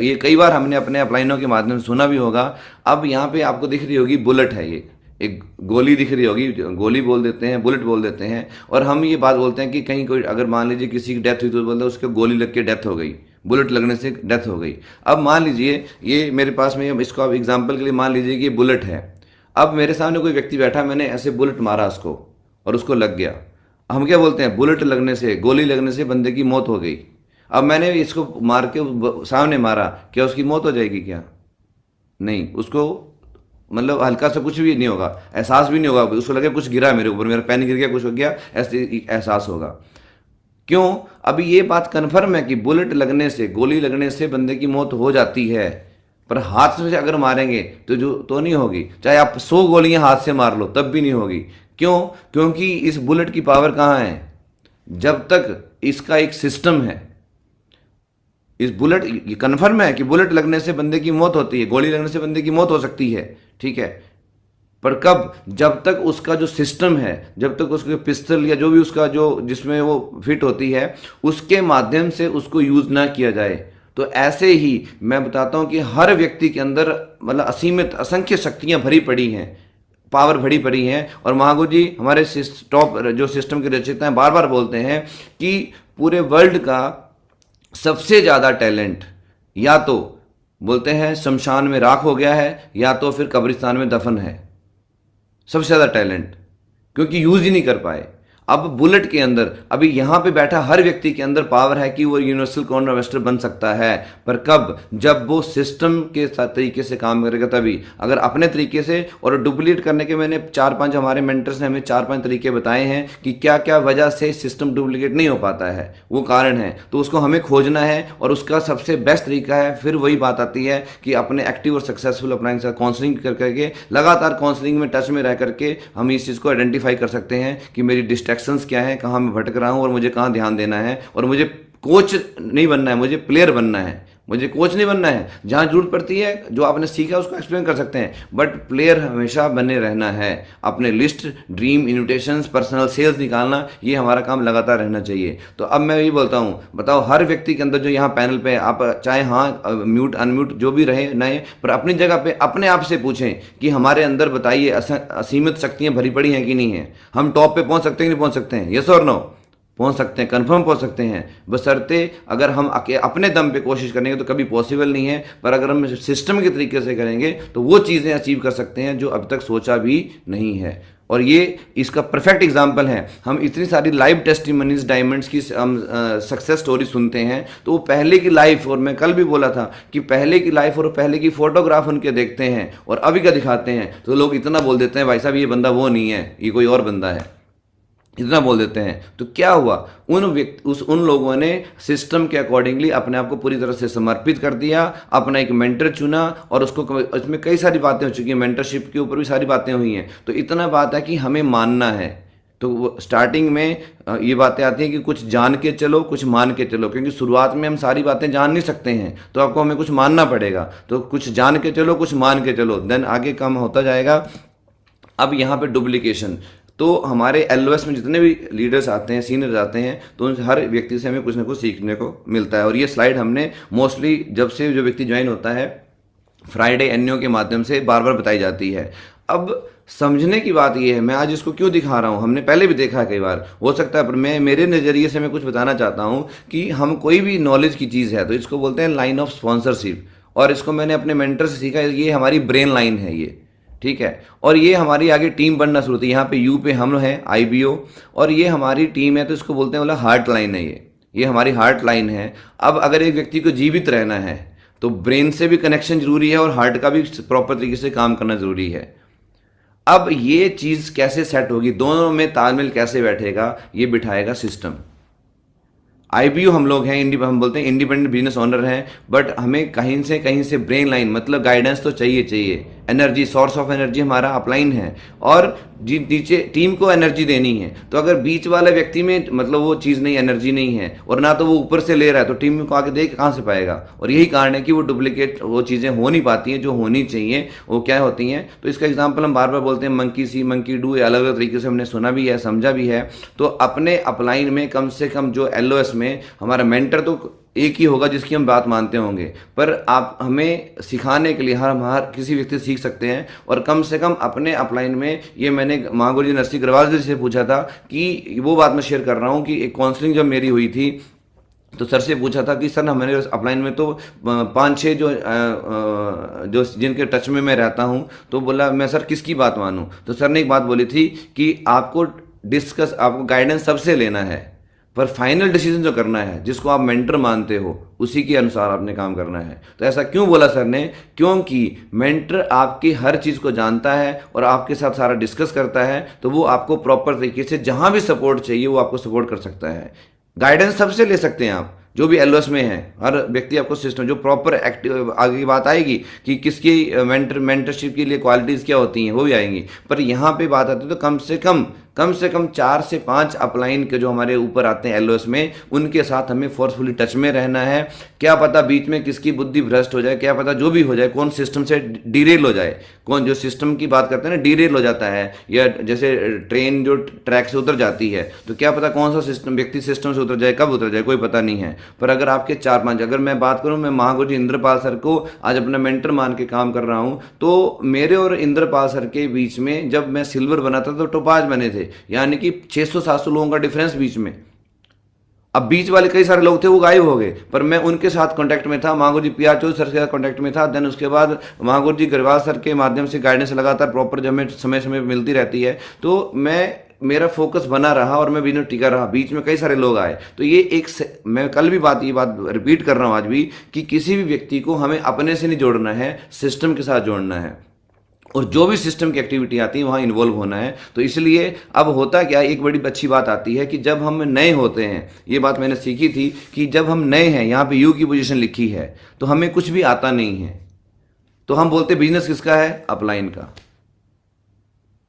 ये कई बार हमने अपने अपलाइनों के माध्यम से सुना भी होगा अब यहाँ पे आपको दिख रही होगी बुलेट है ये एक गोली दिख रही होगी गोली बोल देते हैं बुलेट बोल देते हैं और हम ये बात बोलते हैं कि कहीं कोई अगर मान लीजिए किसी की डेथ हुई तो बोलते हैं उसके गोली लग के डेथ हो गई बुलेट लगने से डेथ हो गई अब मान लीजिए ये मेरे पास में इसको आप एग्जाम्पल के लिए मान लीजिए कि बुलेट है अब मेरे सामने कोई व्यक्ति बैठा मैंने ऐसे बुलेट मारा उसको और उसको लग गया हम क्या बोलते हैं बुलेट लगने से गोली लगने से बंदे की मौत हो गई अब मैंने इसको मार के सामने मारा क्या उसकी मौत हो जाएगी क्या नहीं उसको मतलब हल्का सा कुछ भी नहीं होगा एहसास भी नहीं होगा उसको लगे कुछ गिरा मेरे ऊपर मेरा पेन गिर गया कुछ हो गया ऐसे एहसास होगा क्यों अभी ये बात कन्फर्म है कि बुलेट लगने से गोली लगने से बंदे की मौत हो जाती है पर हाथ से अगर मारेंगे तो जो तो नहीं होगी चाहे आप सौ गोलियां हाथ से मार लो तब भी नहीं होगी क्यों क्योंकि इस बुलेट की पावर कहाँ है जब तक इसका एक सिस्टम है इस बुलेट ये कन्फर्म है कि बुलेट लगने से बंदे की मौत होती है गोली लगने से बंदे की मौत हो सकती है ठीक है पर कब जब तक उसका जो सिस्टम है जब तक उसके पिस्टल या जो भी उसका जो जिसमें वो फिट होती है उसके माध्यम से उसको यूज़ ना किया जाए तो ऐसे ही मैं बताता हूँ कि हर व्यक्ति के अंदर मतलब असीमित असंख्य शक्तियाँ भरी पड़ी हैं पावर भरी पड़ी हैं और महागो जी हमारे टॉप जो सिस्टम के रचयिता हैं बार बार बोलते हैं कि पूरे वर्ल्ड का सबसे ज़्यादा टैलेंट या तो बोलते हैं शमशान में राख हो गया है या तो फिर कब्रिस्तान में दफन है सबसे ज़्यादा टैलेंट क्योंकि यूज़ ही नहीं कर पाए अब बुलेट के अंदर अभी यहां पे बैठा हर व्यक्ति के अंदर पावर है कि वो यूनिवर्सल कॉइन इन्वेस्टर बन सकता है पर कब जब वो सिस्टम के तरीके से काम करेगा तभी अगर अपने तरीके से और डुप्लीकेट करने के मैंने चार पांच हमारे मेंटर्स ने हमें चार पांच तरीके बताए हैं कि क्या क्या वजह से सिस्टम डुप्लीकेट नहीं हो पाता है वो कारण है तो उसको हमें खोजना है और उसका सबसे बेस्ट तरीका है फिर वही बात आती है कि अपने एक्टिव और सक्सेसफुल अपना काउंसलिंग कर करके लगातार काउंसलिंग में टच में रह करके हम इस चीज़ को आइडेंटिफाई कर सकते हैं कि मेरी डिस्ट्रैक्शन डायरेक्शंस क्या है कहाँ मैं भटक रहा हूँ और मुझे कहाँ ध्यान देना है और मुझे कोच नहीं बनना है मुझे प्लेयर बनना है मुझे कोच नहीं बनना है जहाँ जरूरत पड़ती है जो आपने सीखा उसको एक्सप्लेन कर सकते हैं बट प्लेयर हमेशा बने रहना है अपने list dream invitations personal sales निकालना ये हमारा काम लगातार रहना चाहिए तो अब मैं यही बोलता हूँ बताओ हर व्यक्ति के अंदर जो यहाँ पैनल पे आप चाहे हाँ म्यूट अनम्यूट जो भी रहे नए पर अपनी जगह पर अपने आप से पूछें कि हमारे अंदर बताइए असीमित शक्तियाँ भरी पड़ी हैं कि नहीं है हम टॉप पर पहुँच सकते हैं कि नहीं पहुँच सकते हैं यस और नो पहुंच सकते हैं कंफर्म पहुंच सकते हैं बसरते अगर हम अपने दम पे कोशिश करेंगे तो कभी पॉसिबल नहीं है पर अगर हम सिस्टम के तरीके से करेंगे तो वो चीज़ें अचीव कर सकते हैं जो अब तक सोचा भी नहीं है और ये इसका परफेक्ट एग्जाम्पल है हम इतनी सारी लाइव टेस्टिमनीज डायमंड्स की हम सक्सेस स्टोरी सुनते हैं तो वो पहले की लाइफ और मैं कल भी बोला था कि पहले की लाइफ और पहले की फोटोग्राफ उनके देखते हैं और अभी का दिखाते हैं तो लोग इतना बोल देते हैं भाई साहब ये बंदा वो नहीं है ये कोई और बंदा है इतना बोल देते हैं तो क्या हुआ उन व्यक्ति उस उन लोगों ने सिस्टम के अकॉर्डिंगली अपने आप को पूरी तरह से समर्पित कर दिया अपना एक मेंटर चुना और उसको इसमें कई सारी बातें हो चुकी हैं मेंटरशिप के ऊपर भी सारी बातें हुई हैं तो इतना बात है कि हमें मानना है तो स्टार्टिंग में ये बातें आती हैं कि कुछ जान के चलो कुछ मान के चलो क्योंकि शुरुआत में हम सारी बातें जान नहीं सकते हैं तो आपको हमें कुछ मानना पड़ेगा तो कुछ जान के चलो कुछ मान के चलो देन आगे काम होता जाएगा अब यहाँ पे डुप्लीकेशन तो हमारे एल में जितने भी लीडर्स आते हैं सीनियर्स आते हैं तो उन हर व्यक्ति से हमें कुछ ना कुछ सीखने को मिलता है और ये स्लाइड हमने मोस्टली जब से जो व्यक्ति ज्वाइन होता है फ्राइडे एन के माध्यम से बार बार बताई जाती है अब समझने की बात यह है मैं आज इसको क्यों दिखा रहा हूँ हमने पहले भी देखा कई बार हो सकता है पर मैं मेरे नज़रिए से मैं कुछ बताना चाहता हूँ कि हम कोई भी नॉलेज की चीज़ है तो इसको बोलते हैं लाइन ऑफ स्पॉन्सरशिप और इसको मैंने अपने मेंटर से सीखा ये हमारी ब्रेन लाइन है ये ठीक है और ये हमारी आगे टीम बनना शुरू होती है यहाँ पे यू पे हम हैं आई और ये हमारी टीम है तो इसको बोलते हैं बोला हार्ट लाइन है ये ये हमारी हार्ट लाइन है अब अगर एक व्यक्ति को जीवित रहना है तो ब्रेन से भी कनेक्शन जरूरी है और हार्ट का भी प्रॉपर तरीके से काम करना जरूरी है अब ये चीज़ कैसे सेट होगी दोनों में तालमेल कैसे बैठेगा ये बिठाएगा सिस्टम आईबीयू हम लोग हैं हम बोलते हैं इंडिपेंडेंट बिजनेस ओनर हैं बट हमें कहीं से कहीं से ब्रेन लाइन मतलब गाइडेंस तो चाहिए चाहिए एनर्जी सोर्स ऑफ एनर्जी हमारा अपलाइन है और जी नीचे टीम को एनर्जी देनी है तो अगर बीच वाले व्यक्ति में मतलब वो चीज़ नहीं एनर्जी नहीं है और ना तो वो ऊपर से ले रहा है तो टीम को आगे देख कहाँ से पाएगा और यही कारण है कि वो डुप्लीकेट वो चीज़ें हो नहीं पाती हैं जो होनी चाहिए वो क्या होती हैं तो इसका एग्जाम्पल हम बार बार बोलते हैं मंकी सी मंकी डू ये अलग अलग तरीके से हमने सुना भी है समझा भी है तो अपने अपलाइन में कम से कम जो एल में हमारा मेंटर तो एक ही होगा जिसकी हम बात मानते होंगे पर आप हमें सिखाने के लिए हर हम हर किसी व्यक्ति सीख सकते हैं और कम से कम अपने अपलाइन में ये मैंने माँ गुरु जी नरसिंह अग्रवाल जी से पूछा था कि वो बात मैं शेयर कर रहा हूँ कि एक काउंसलिंग जब मेरी हुई थी तो सर से पूछा था कि सर हमारे अपलाइन में तो पाँच छः जो जो जिनके टच में मैं रहता हूँ तो बोला मैं सर किसकी बात मानूँ तो सर ने एक बात बोली थी कि आपको डिस्कस आपको गाइडेंस सबसे लेना है पर फाइनल डिसीजन जो करना है जिसको आप मेंटर मानते हो उसी के अनुसार आपने काम करना है तो ऐसा क्यों बोला सर ने क्योंकि मेंटर आपकी हर चीज़ को जानता है और आपके साथ सारा डिस्कस करता है तो वो आपको प्रॉपर तरीके से जहाँ भी सपोर्ट चाहिए वो आपको सपोर्ट कर सकता है गाइडेंस सबसे ले सकते हैं आप जो भी एलओएस में है हर व्यक्ति आपको सिस्टम जो प्रॉपर एक्टिव आगे की बात आएगी कि किसकी मेंटर मेंटरशिप के लिए क्वालिटीज़ क्या होती हैं वो भी आएंगी पर यहाँ पे बात आती है तो कम से कम कम से कम चार से पांच अपलाइन के जो हमारे ऊपर आते हैं एलओएस में उनके साथ हमें फोर्सफुली टच में रहना है क्या पता बीच में किसकी बुद्धि भ्रष्ट हो जाए क्या पता जो भी हो जाए कौन सिस्टम से डीरेल हो जाए कौन जो सिस्टम की बात करते हैं ना डीरेल हो जाता है या जैसे ट्रेन जो ट्रैक से उतर जाती है तो क्या पता कौन सा सिस्टम व्यक्ति सिस्टम से उतर जाए कब उतर जाए कोई पता नहीं है पर अगर आपके चार पांच अगर मैं बात करूं मैं महागुरु जी इंद्रपाल सर को आज अपना मेंटर मान के काम कर रहा हूं तो मेरे और इंद्रपाल सर के बीच में जब मैं सिल्वर बना था तो टोपाज बने थे यानी कि सात सौ लोगों का डिफरेंस बीच में अब बीच वाले कई सारे लोग थे वो गायब हो गए पर मैं उनके साथ कांटेक्ट में था Mahaguru ji P R Chaudhary sir के साथ कॉन्टैक्ट में था देन उसके बाद महागुरु जी ग्रवाल सर के माध्यम से गाइडेंस लगातार प्रॉपर जब हमें समय समय मिलती रहती है तो मैं मेरा फोकस बना रहा और मैं बिना टिका रहा बीच में कई सारे लोग आए तो ये एक मैं कल भी बात ये बात रिपीट कर रहा हूँ आज भी कि किसी भी व्यक्ति को हमें अपने से नहीं जोड़ना है सिस्टम के साथ जोड़ना है और जो भी सिस्टम की एक्टिविटी आती है वहाँ इन्वॉल्व होना है तो इसलिए अब होता क्या एक बड़ी अच्छी बात आती है कि जब हम नए होते हैं ये बात मैंने सीखी थी कि जब हम नए हैं यहाँ पे यू की पोजीशन लिखी है तो हमें कुछ भी आता नहीं है तो हम बोलते बिजनेस किसका है अपलाइन का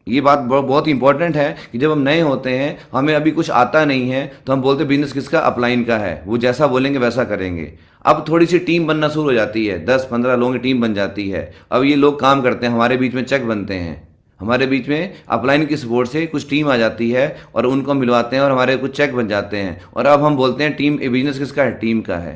ये बात बहुत इंपॉर्टेंट है कि जब हम नए होते हैं हमें अभी कुछ आता नहीं है तो हम बोलते बिजनेस किसका अपलाइन का है वो जैसा बोलेंगे वैसा करेंगे अब थोड़ी सी टीम बनना शुरू हो जाती है दस पंद्रह लोगों की टीम बन जाती है अब ये लोग काम करते हैं हमारे बीच में चेक बनते हैं हमारे बीच में अपलाइन की सपोर्ट से कुछ टीम आ जाती है और उनको मिलवाते हैं और हमारे कुछ चेक बन जाते हैं और अब हम बोलते हैं टीम बिजनेस किसका है टीम का है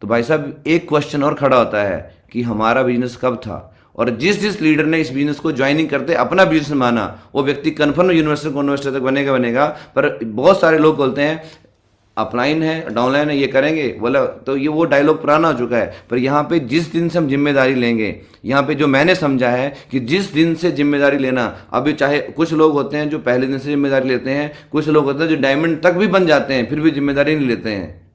तो भाई साहब एक क्वेश्चन और खड़ा होता है कि हमारा बिजनेस कब था और जिस जिस लीडर ने इस बिजनेस को ज्वाइनिंग करते अपना बिजनेस माना वो व्यक्ति कन्फर्म यूनिवर्सिटी को इन्वेस्टर तक बनेगा बनेगा पर बहुत सारे लोग बोलते हैं अपलाइन है डाउनलाइन है ये करेंगे बोला तो ये वो डायलॉग पुराना हो चुका है पर यहाँ पे जिस दिन से हम जिम्मेदारी लेंगे यहाँ पे जो मैंने समझा है कि जिस दिन से जिम्मेदारी लेना अभी चाहे कुछ लोग होते हैं जो पहले दिन से जिम्मेदारी लेते हैं कुछ लोग होते हैं जो डायमंड तक भी बन जाते हैं फिर भी जिम्मेदारी नहीं लेते हैं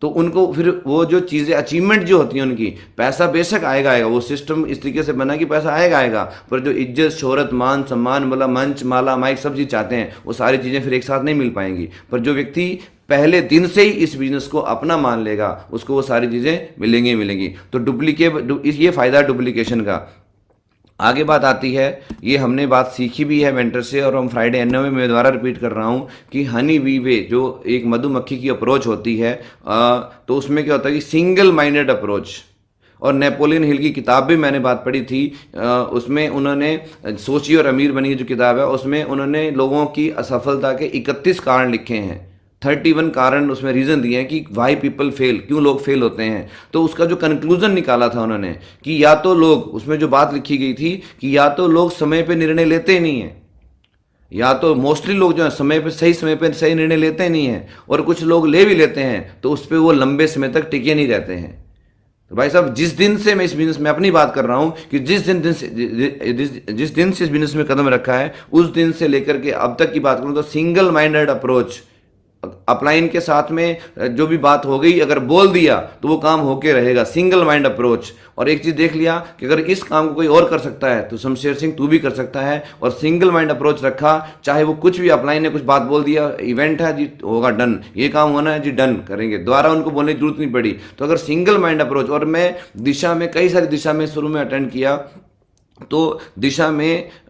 तो उनको फिर वो जो चीज़ें अचीवमेंट जो होती हैं उनकी पैसा बेशक आएगा आएगा वो सिस्टम इस तरीके से बना कि पैसा आएगा आएगा पर जो इज्जत शोहरत मान सम्मान वाला मतलब मंच माला माइक सब चीज़ चाहते हैं वो सारी चीज़ें फिर एक साथ नहीं मिल पाएंगी पर जो व्यक्ति पहले दिन से ही इस बिजनेस को अपना मान लेगा उसको वो सारी चीज़ें मिलेंगी मिलेंगी तो डुप्लीकेट ये फ़ायदा डुप्लीकेशन का आगे बात आती है ये हमने बात सीखी भी है मेंटर से और हम फ्राइडे एन में मैं दोबारा रिपीट कर रहा हूँ कि हनी बी वे जो एक मधुमक्खी की अप्रोच होती है आ, तो उसमें क्या होता है कि सिंगल माइंडेड अप्रोच और नेपोलियन हिल की किताब भी मैंने बात पढ़ी थी आ, उसमें उन्होंने सोची और अमीर बनी जो किताब है उसमें उन्होंने लोगों की असफलता के इकतीस कारण लिखे हैं थर्टी वन कारण उसमें रीज़न दिए हैं कि वाई पीपल फेल क्यों लोग फेल होते हैं तो उसका जो कंक्लूजन निकाला था उन्होंने कि या तो लोग उसमें जो बात लिखी गई थी कि या तो लोग समय पर निर्णय लेते ही नहीं हैं या तो मोस्टली लोग जो है समय पे सही समय पे सही निर्णय लेते नहीं हैं और कुछ लोग ले भी लेते हैं तो उस पर वो लंबे समय तक टिके नहीं रहते हैं तो भाई साहब जिस दिन से मैं इस बिजनेस में अपनी बात कर रहा हूँ कि जिस दिन दिन से जिस, जिस दिन से इस बिजनेस में कदम रखा है उस दिन से लेकर के अब तक की बात करूँ तो सिंगल माइंडेड अप्रोच अपलाइन के साथ में जो भी बात हो गई अगर बोल दिया तो वो काम होके रहेगा सिंगल माइंड अप्रोच और एक चीज़ देख लिया कि अगर इस काम को कोई और कर सकता है तो शमशेर सिंह तू भी कर सकता है और सिंगल माइंड अप्रोच रखा चाहे वो कुछ भी अपलाइन ने कुछ बात बोल दिया इवेंट है जी होगा डन ये काम होना है जी डन करेंगे दोबारा उनको बोलने की जरूरत नहीं पड़ी तो अगर सिंगल माइंड अप्रोच और मैं दिशा में कई सारी दिशा में शुरू में अटेंड किया तो दिशा में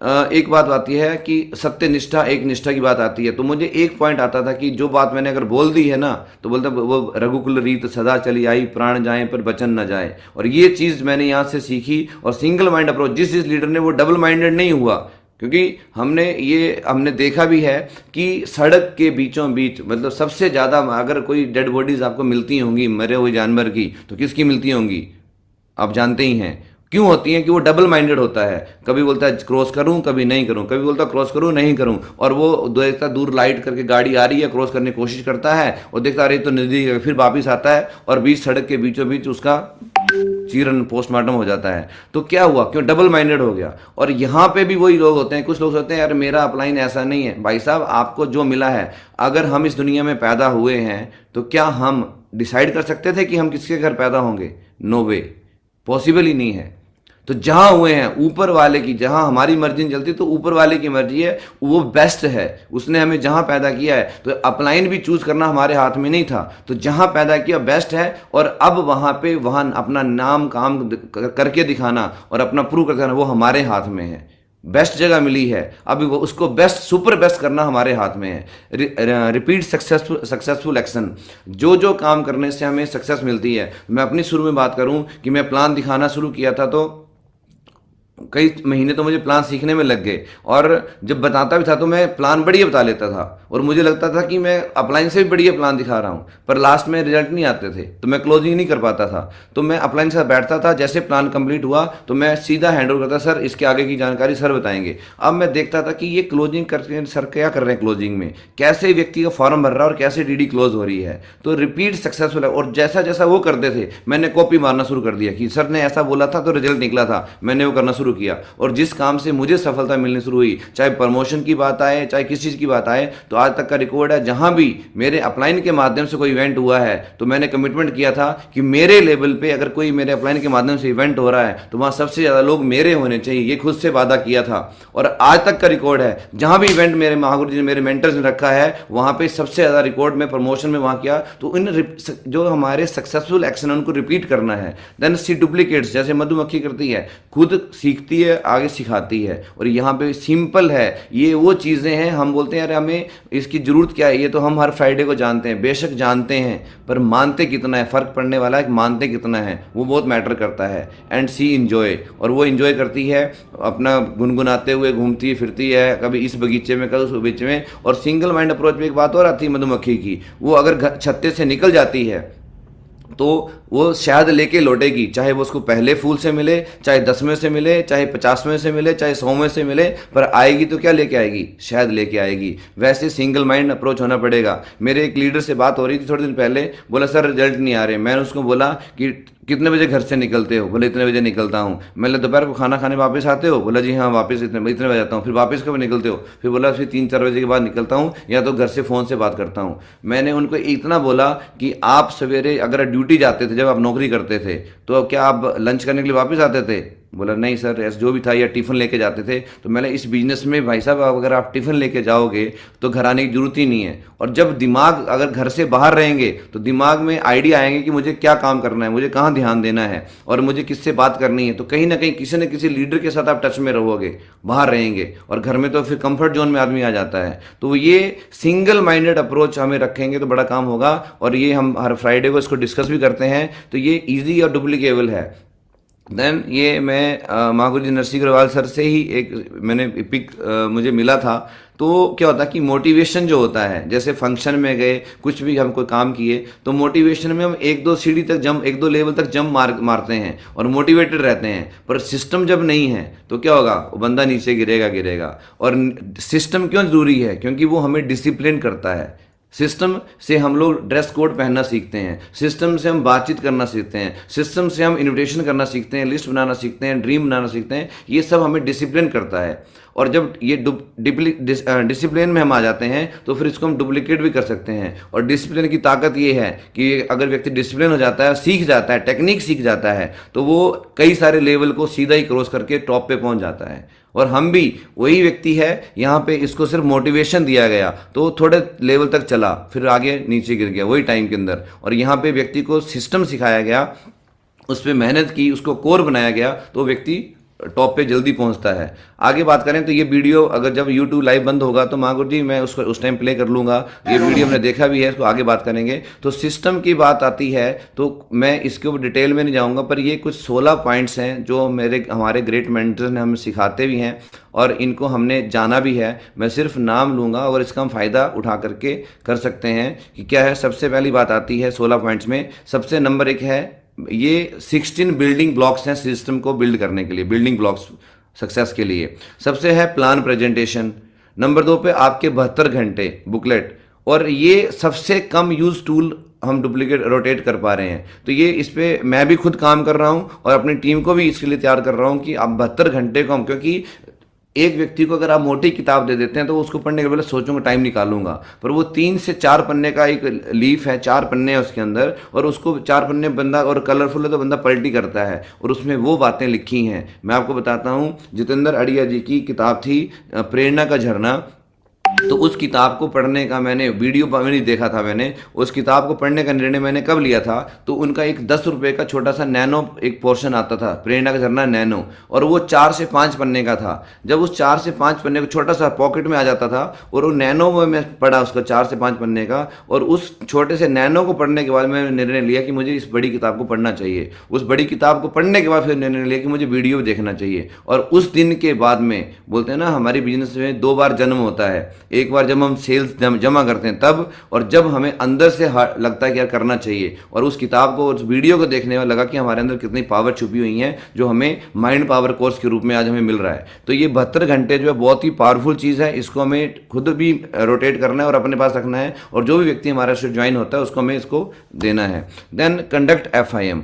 एक बात आती है कि सत्य निष्ठा एक निष्ठा की बात आती है तो मुझे एक पॉइंट आता था कि जो बात मैंने अगर बोल दी है ना तो बोलता वो रघुकुल रीत सदा चली आई प्राण जाए पर बचन न जाए और ये चीज़ मैंने यहाँ से सीखी और सिंगल माइंड अप्रोच जिस जिस लीडर ने वो डबल माइंडेड नहीं हुआ क्योंकि हमने ये हमने देखा भी है कि सड़क के बीचों बीच मतलब सबसे ज़्यादा अगर कोई डेड बॉडीज़ आपको मिलती होंगी मरे हुए जानवर की तो किसकी मिलती होंगी आप जानते ही हैं क्यों होती है कि वो डबल माइंडेड होता है कभी बोलता है क्रॉस करूं कभी नहीं करूं कभी बोलता क्रॉस करूं नहीं करूं और वो देखता दूर लाइट करके गाड़ी आ रही है क्रॉस करने की कोशिश करता है और देखता रही तो नजदीक फिर वापिस आता है और बीच सड़क के बीचों बीच उसका चीरन पोस्टमार्टम हो जाता है तो क्या हुआ क्यों डबल माइंडेड हो गया और यहाँ पे भी वही लोग होते हैं कुछ लोग सोचते हैं यार मेरा अपलाइन ऐसा नहीं है भाई साहब आपको जो मिला है अगर हम इस दुनिया में पैदा हुए हैं तो क्या हम डिसाइड कर सकते थे कि हम किसके घर पैदा होंगे नो वे पॉसिबल ही नहीं है तो जहाँ हुए हैं ऊपर वाले की जहाँ हमारी मर्जी नहीं चलती तो ऊपर वाले की मर्जी है वो बेस्ट है उसने हमें जहाँ पैदा किया है तो अपलाइन भी चूज़ करना हमारे हाथ में नहीं था तो जहाँ पैदा किया बेस्ट है और अब वहाँ पे वहाँ अपना नाम काम करके दिखाना और अपना प्रूव करके वो हमारे हाथ में है बेस्ट जगह मिली है अब वो उसको बेस्ट सुपर बेस्ट करना हमारे हाथ में है रिपीट सक्सेसफुल सक्सेसफुल एक्शन जो जो काम करने से हमें सक्सेस मिलती है मैं अपनी शुरू में बात करूं कि मैं प्लान दिखाना शुरू किया था तो कई महीने तो मुझे प्लान सीखने में लग गए और जब बताता भी था तो मैं प्लान बढ़िया बता लेता था और मुझे लगता था कि मैं अपलाइन से भी बढ़िया प्लान दिखा रहा हूँ पर लास्ट में रिजल्ट नहीं आते थे तो मैं क्लोजिंग नहीं कर पाता था तो मैं अपलाइन से बैठता था जैसे प्लान कंप्लीट हुआ तो मैं सीधा हैंड ओवर करता सर इसके आगे की जानकारी सर बताएंगे अब मैं देखता था कि ये क्लोजिंग करके सर क्या कर रहे हैं क्लोजिंग में कैसे व्यक्ति का फॉर्म भर रहा है और कैसे डी क्लोज हो रही है तो रिपीट सक्सेसफुल है और जैसा जैसा वो करते थे मैंने कॉपी मारना शुरू कर दिया कि सर ने ऐसा बोला था तो रिजल्ट निकला था मैंने वो करना शुरू शुरू किया और जिस काम से मुझे सफलता मिलनी शुरू हुई चाहे प्रमोशन की बात आए चाहे किस चीज़ की बात आए तो आज तक का रिकॉर्ड है जहाँ भी मेरे अपलाइन के माध्यम से कोई इवेंट हुआ है तो मैंने कमिटमेंट किया था कि मेरे लेवल पर अगर कोई मेरे अपलाइन के माध्यम से इवेंट हो रहा है तो वहाँ सबसे ज़्यादा लोग मेरे होने चाहिए ये खुद से वादा किया था और आज तक का रिकॉर्ड है जहाँ भी इवेंट मेरे महागुरु जी ने मेरे मेंटर्स ने रखा है वहाँ पर सबसे ज़्यादा रिकॉर्ड में प्रमोशन में वहाँ किया तो इन जो हमारे सक्सेसफुल एक्शन उनको रिपीट करना है देन सी डुप्लीकेट्स जैसे मधुमक्खी करती है खुद सीख सीखती है आगे सिखाती है और यहाँ पे सिंपल है ये वो चीज़ें हैं हम बोलते हैं अरे हमें इसकी ज़रूरत क्या है ये तो हम हर फ्राइडे को जानते हैं बेशक जानते हैं पर मानते कितना है फ़र्क पड़ने वाला है मानते कितना है वो बहुत मैटर करता है एंड सी इन्जॉय और वो इन्जॉय करती है अपना गुनगुनाते हुए घूमती फिरती है कभी इस बगीचे में कभी उस बगीचे में और सिंगल माइंड अप्रोच में एक बात और आती है मधुमक्खी की वो अगर छत्ते से निकल जाती है तो वो शायद लेके लौटेगी चाहे वो उसको पहले फूल से मिले चाहे दसवें से मिले चाहे पचासवें से मिले चाहे सौवें से मिले पर आएगी तो क्या लेके आएगी शायद लेके आएगी वैसे सिंगल माइंड अप्रोच होना पड़ेगा मेरे एक लीडर से बात हो रही थी थोड़े दिन पहले बोला सर रिजल्ट नहीं आ रहे मैंने उसको बोला कि कितने बजे घर से निकलते हो बोले इतने बजे निकलता हूँ मैंने दोपहर को खाना खाने वापस आते हो बोला जी हाँ वापस इतने इतने बजे आता हूँ फिर वापस कब निकलते हो फिर बोला फिर तीन चार बजे के बाद निकलता हूँ या तो घर से फ़ोन से बात करता हूँ मैंने उनको इतना बोला कि आप सवेरे अगर ड्यूटी जाते थे जब आप नौकरी करते थे तो क्या आप लंच करने के लिए वापस आते थे बोला नहीं सर ऐसा जो भी था या टिफ़िन लेके जाते थे तो मैंने इस बिज़नेस में भाई साहब अगर आप टिफ़िन लेके जाओगे तो घर आने की ज़रूरत ही नहीं है और जब दिमाग अगर घर से बाहर रहेंगे तो दिमाग में आइडिया आएंगे कि मुझे क्या काम करना है मुझे कहाँ ध्यान देना है और मुझे किससे बात करनी है तो कहीं ना कहीं किसी न किसी लीडर के साथ आप टच में रहोगे बाहर रहेंगे और घर में तो फिर कंफर्ट जोन में आदमी आ जाता है तो ये सिंगल माइंडेड अप्रोच हमें रखेंगे तो बड़ा काम होगा और ये हम हर फ्राइडे को इसको डिस्कस भी करते हैं तो ये ईजी और डुप्लीकेबल है देन ये मैं महागुरु जी नरसिंह अग्रवाल सर से ही एक मैंने पिक मुझे मिला था तो क्या होता है कि मोटिवेशन जो होता है जैसे फंक्शन में गए कुछ भी हम कोई काम किए तो मोटिवेशन में हम एक दो सीढ़ी तक जम एक दो लेवल तक जम मार मारते हैं और मोटिवेटेड रहते हैं पर सिस्टम जब नहीं है तो क्या होगा वो बंदा नीचे गिरेगा गिरेगा और सिस्टम क्यों ज़रूरी है क्योंकि वो हमें डिसिप्लिन करता है सिस्टम से हम लोग ड्रेस कोड पहनना सीखते हैं सिस्टम से हम बातचीत करना सीखते हैं सिस्टम से हम इनविटेशन करना सीखते हैं लिस्ट बनाना सीखते हैं ड्रीम बनाना सीखते हैं ये सब हमें डिसिप्लिन करता है और जब ये डिसिप्लिन में हम आ जाते हैं तो फिर इसको हम डुप्लीकेट भी कर सकते हैं और डिसिप्लिन की ताकत ये है कि अगर व्यक्ति डिसिप्लिन हो जाता है सीख जाता है टेक्निक सीख जाता है तो वो कई सारे लेवल को सीधा ही क्रॉस करके टॉप पर पहुँच जाता है और हम भी वही व्यक्ति है यहाँ पे इसको सिर्फ मोटिवेशन दिया गया तो थोड़े लेवल तक चला फिर आगे नीचे गिर गया वही टाइम के अंदर और यहाँ पे व्यक्ति को सिस्टम सिखाया गया उस पर मेहनत की उसको कोर बनाया गया तो व्यक्ति टॉप पे जल्दी पहुंचता है आगे बात करें तो ये वीडियो अगर जब यूट्यूब लाइव बंद होगा तो मांगुर जी मैं उसको उस टाइम प्ले कर लूंगा ये वीडियो हमने देखा भी है इसको आगे बात करेंगे तो सिस्टम की बात आती है तो मैं इसके ऊपर डिटेल में नहीं जाऊँगा पर ये कुछ सोलह पॉइंट्स हैं जो मेरे हमारे ग्रेट मैंटर्स ने हमें सिखाते भी हैं और इनको हमने जाना भी है मैं सिर्फ नाम लूँगा और इसका हम फ़ायदा उठा करके कर सकते हैं कि क्या है सबसे पहली बात आती है सोलह पॉइंट्स में सबसे नंबर एक है ये 16 बिल्डिंग ब्लॉक्स हैं सिस्टम को बिल्ड करने के लिए बिल्डिंग ब्लॉक्स सक्सेस के लिए सबसे है प्लान प्रेजेंटेशन नंबर दो पे आपके बहत्तर घंटे बुकलेट और ये सबसे कम यूज टूल हम डुप्लीकेट रोटेट कर पा रहे हैं तो ये इस पर मैं भी खुद काम कर रहा हूँ और अपनी टीम को भी इसके लिए तैयार कर रहा हूँ कि आप बहत्तर घंटे को हम क्योंकि एक व्यक्ति को अगर आप मोटी किताब दे देते हैं तो उसको पढ़ने के पहले सोचूंगा टाइम निकालूंगा पर वो तीन से चार पन्ने का एक लीफ है चार पन्ने हैं उसके अंदर और उसको चार पन्ने बंदा और कलरफुल है तो बंदा पलटी करता है और उसमें वो बातें लिखी हैं मैं आपको बताता हूँ जितेंद्र अड़िया जी की किताब थी प्रेरणा का झरना तो उस किताब को पढ़ने का मैंने वीडियो में नहीं देखा था मैंने उस किताब को पढ़ने का निर्णय मैंने कब लिया था तो उनका एक दस रुपये का छोटा सा नैनो एक पोर्शन आता था प्रेरणा का झरना नैनो और वो चार से पाँच पन्ने का था जब उस चार से पाँच पन्ने को छोटा सा पॉकेट में आ जाता था और वो नैनो में मैं पढ़ा उसका चार से पाँच पन्ने का और उस छोटे से नैनो को पढ़ने के बाद मैंने निर्णय लिया कि मुझे इस बड़ी किताब को पढ़ना चाहिए उस बड़ी किताब को पढ़ने के बाद फिर निर्णय लिया कि मुझे वीडियो देखना चाहिए और उस दिन के बाद में बोलते हैं ना हमारी बिजनेस में दो बार जन्म होता है एक बार जब हम सेल्स जम, जमा करते हैं तब और जब हमें अंदर से लगता है कि यार करना चाहिए और उस किताब को उस वीडियो को देखने में लगा कि हमारे अंदर कितनी पावर छुपी हुई है जो हमें माइंड पावर कोर्स के रूप में आज हमें मिल रहा है तो ये बहत्तर घंटे जो है बहुत ही पावरफुल चीज़ है इसको हमें खुद भी रोटेट करना है और अपने पास रखना है और जो भी व्यक्ति हमारा ज्वाइन होता है उसको हमें इसको देना है then conduct F I M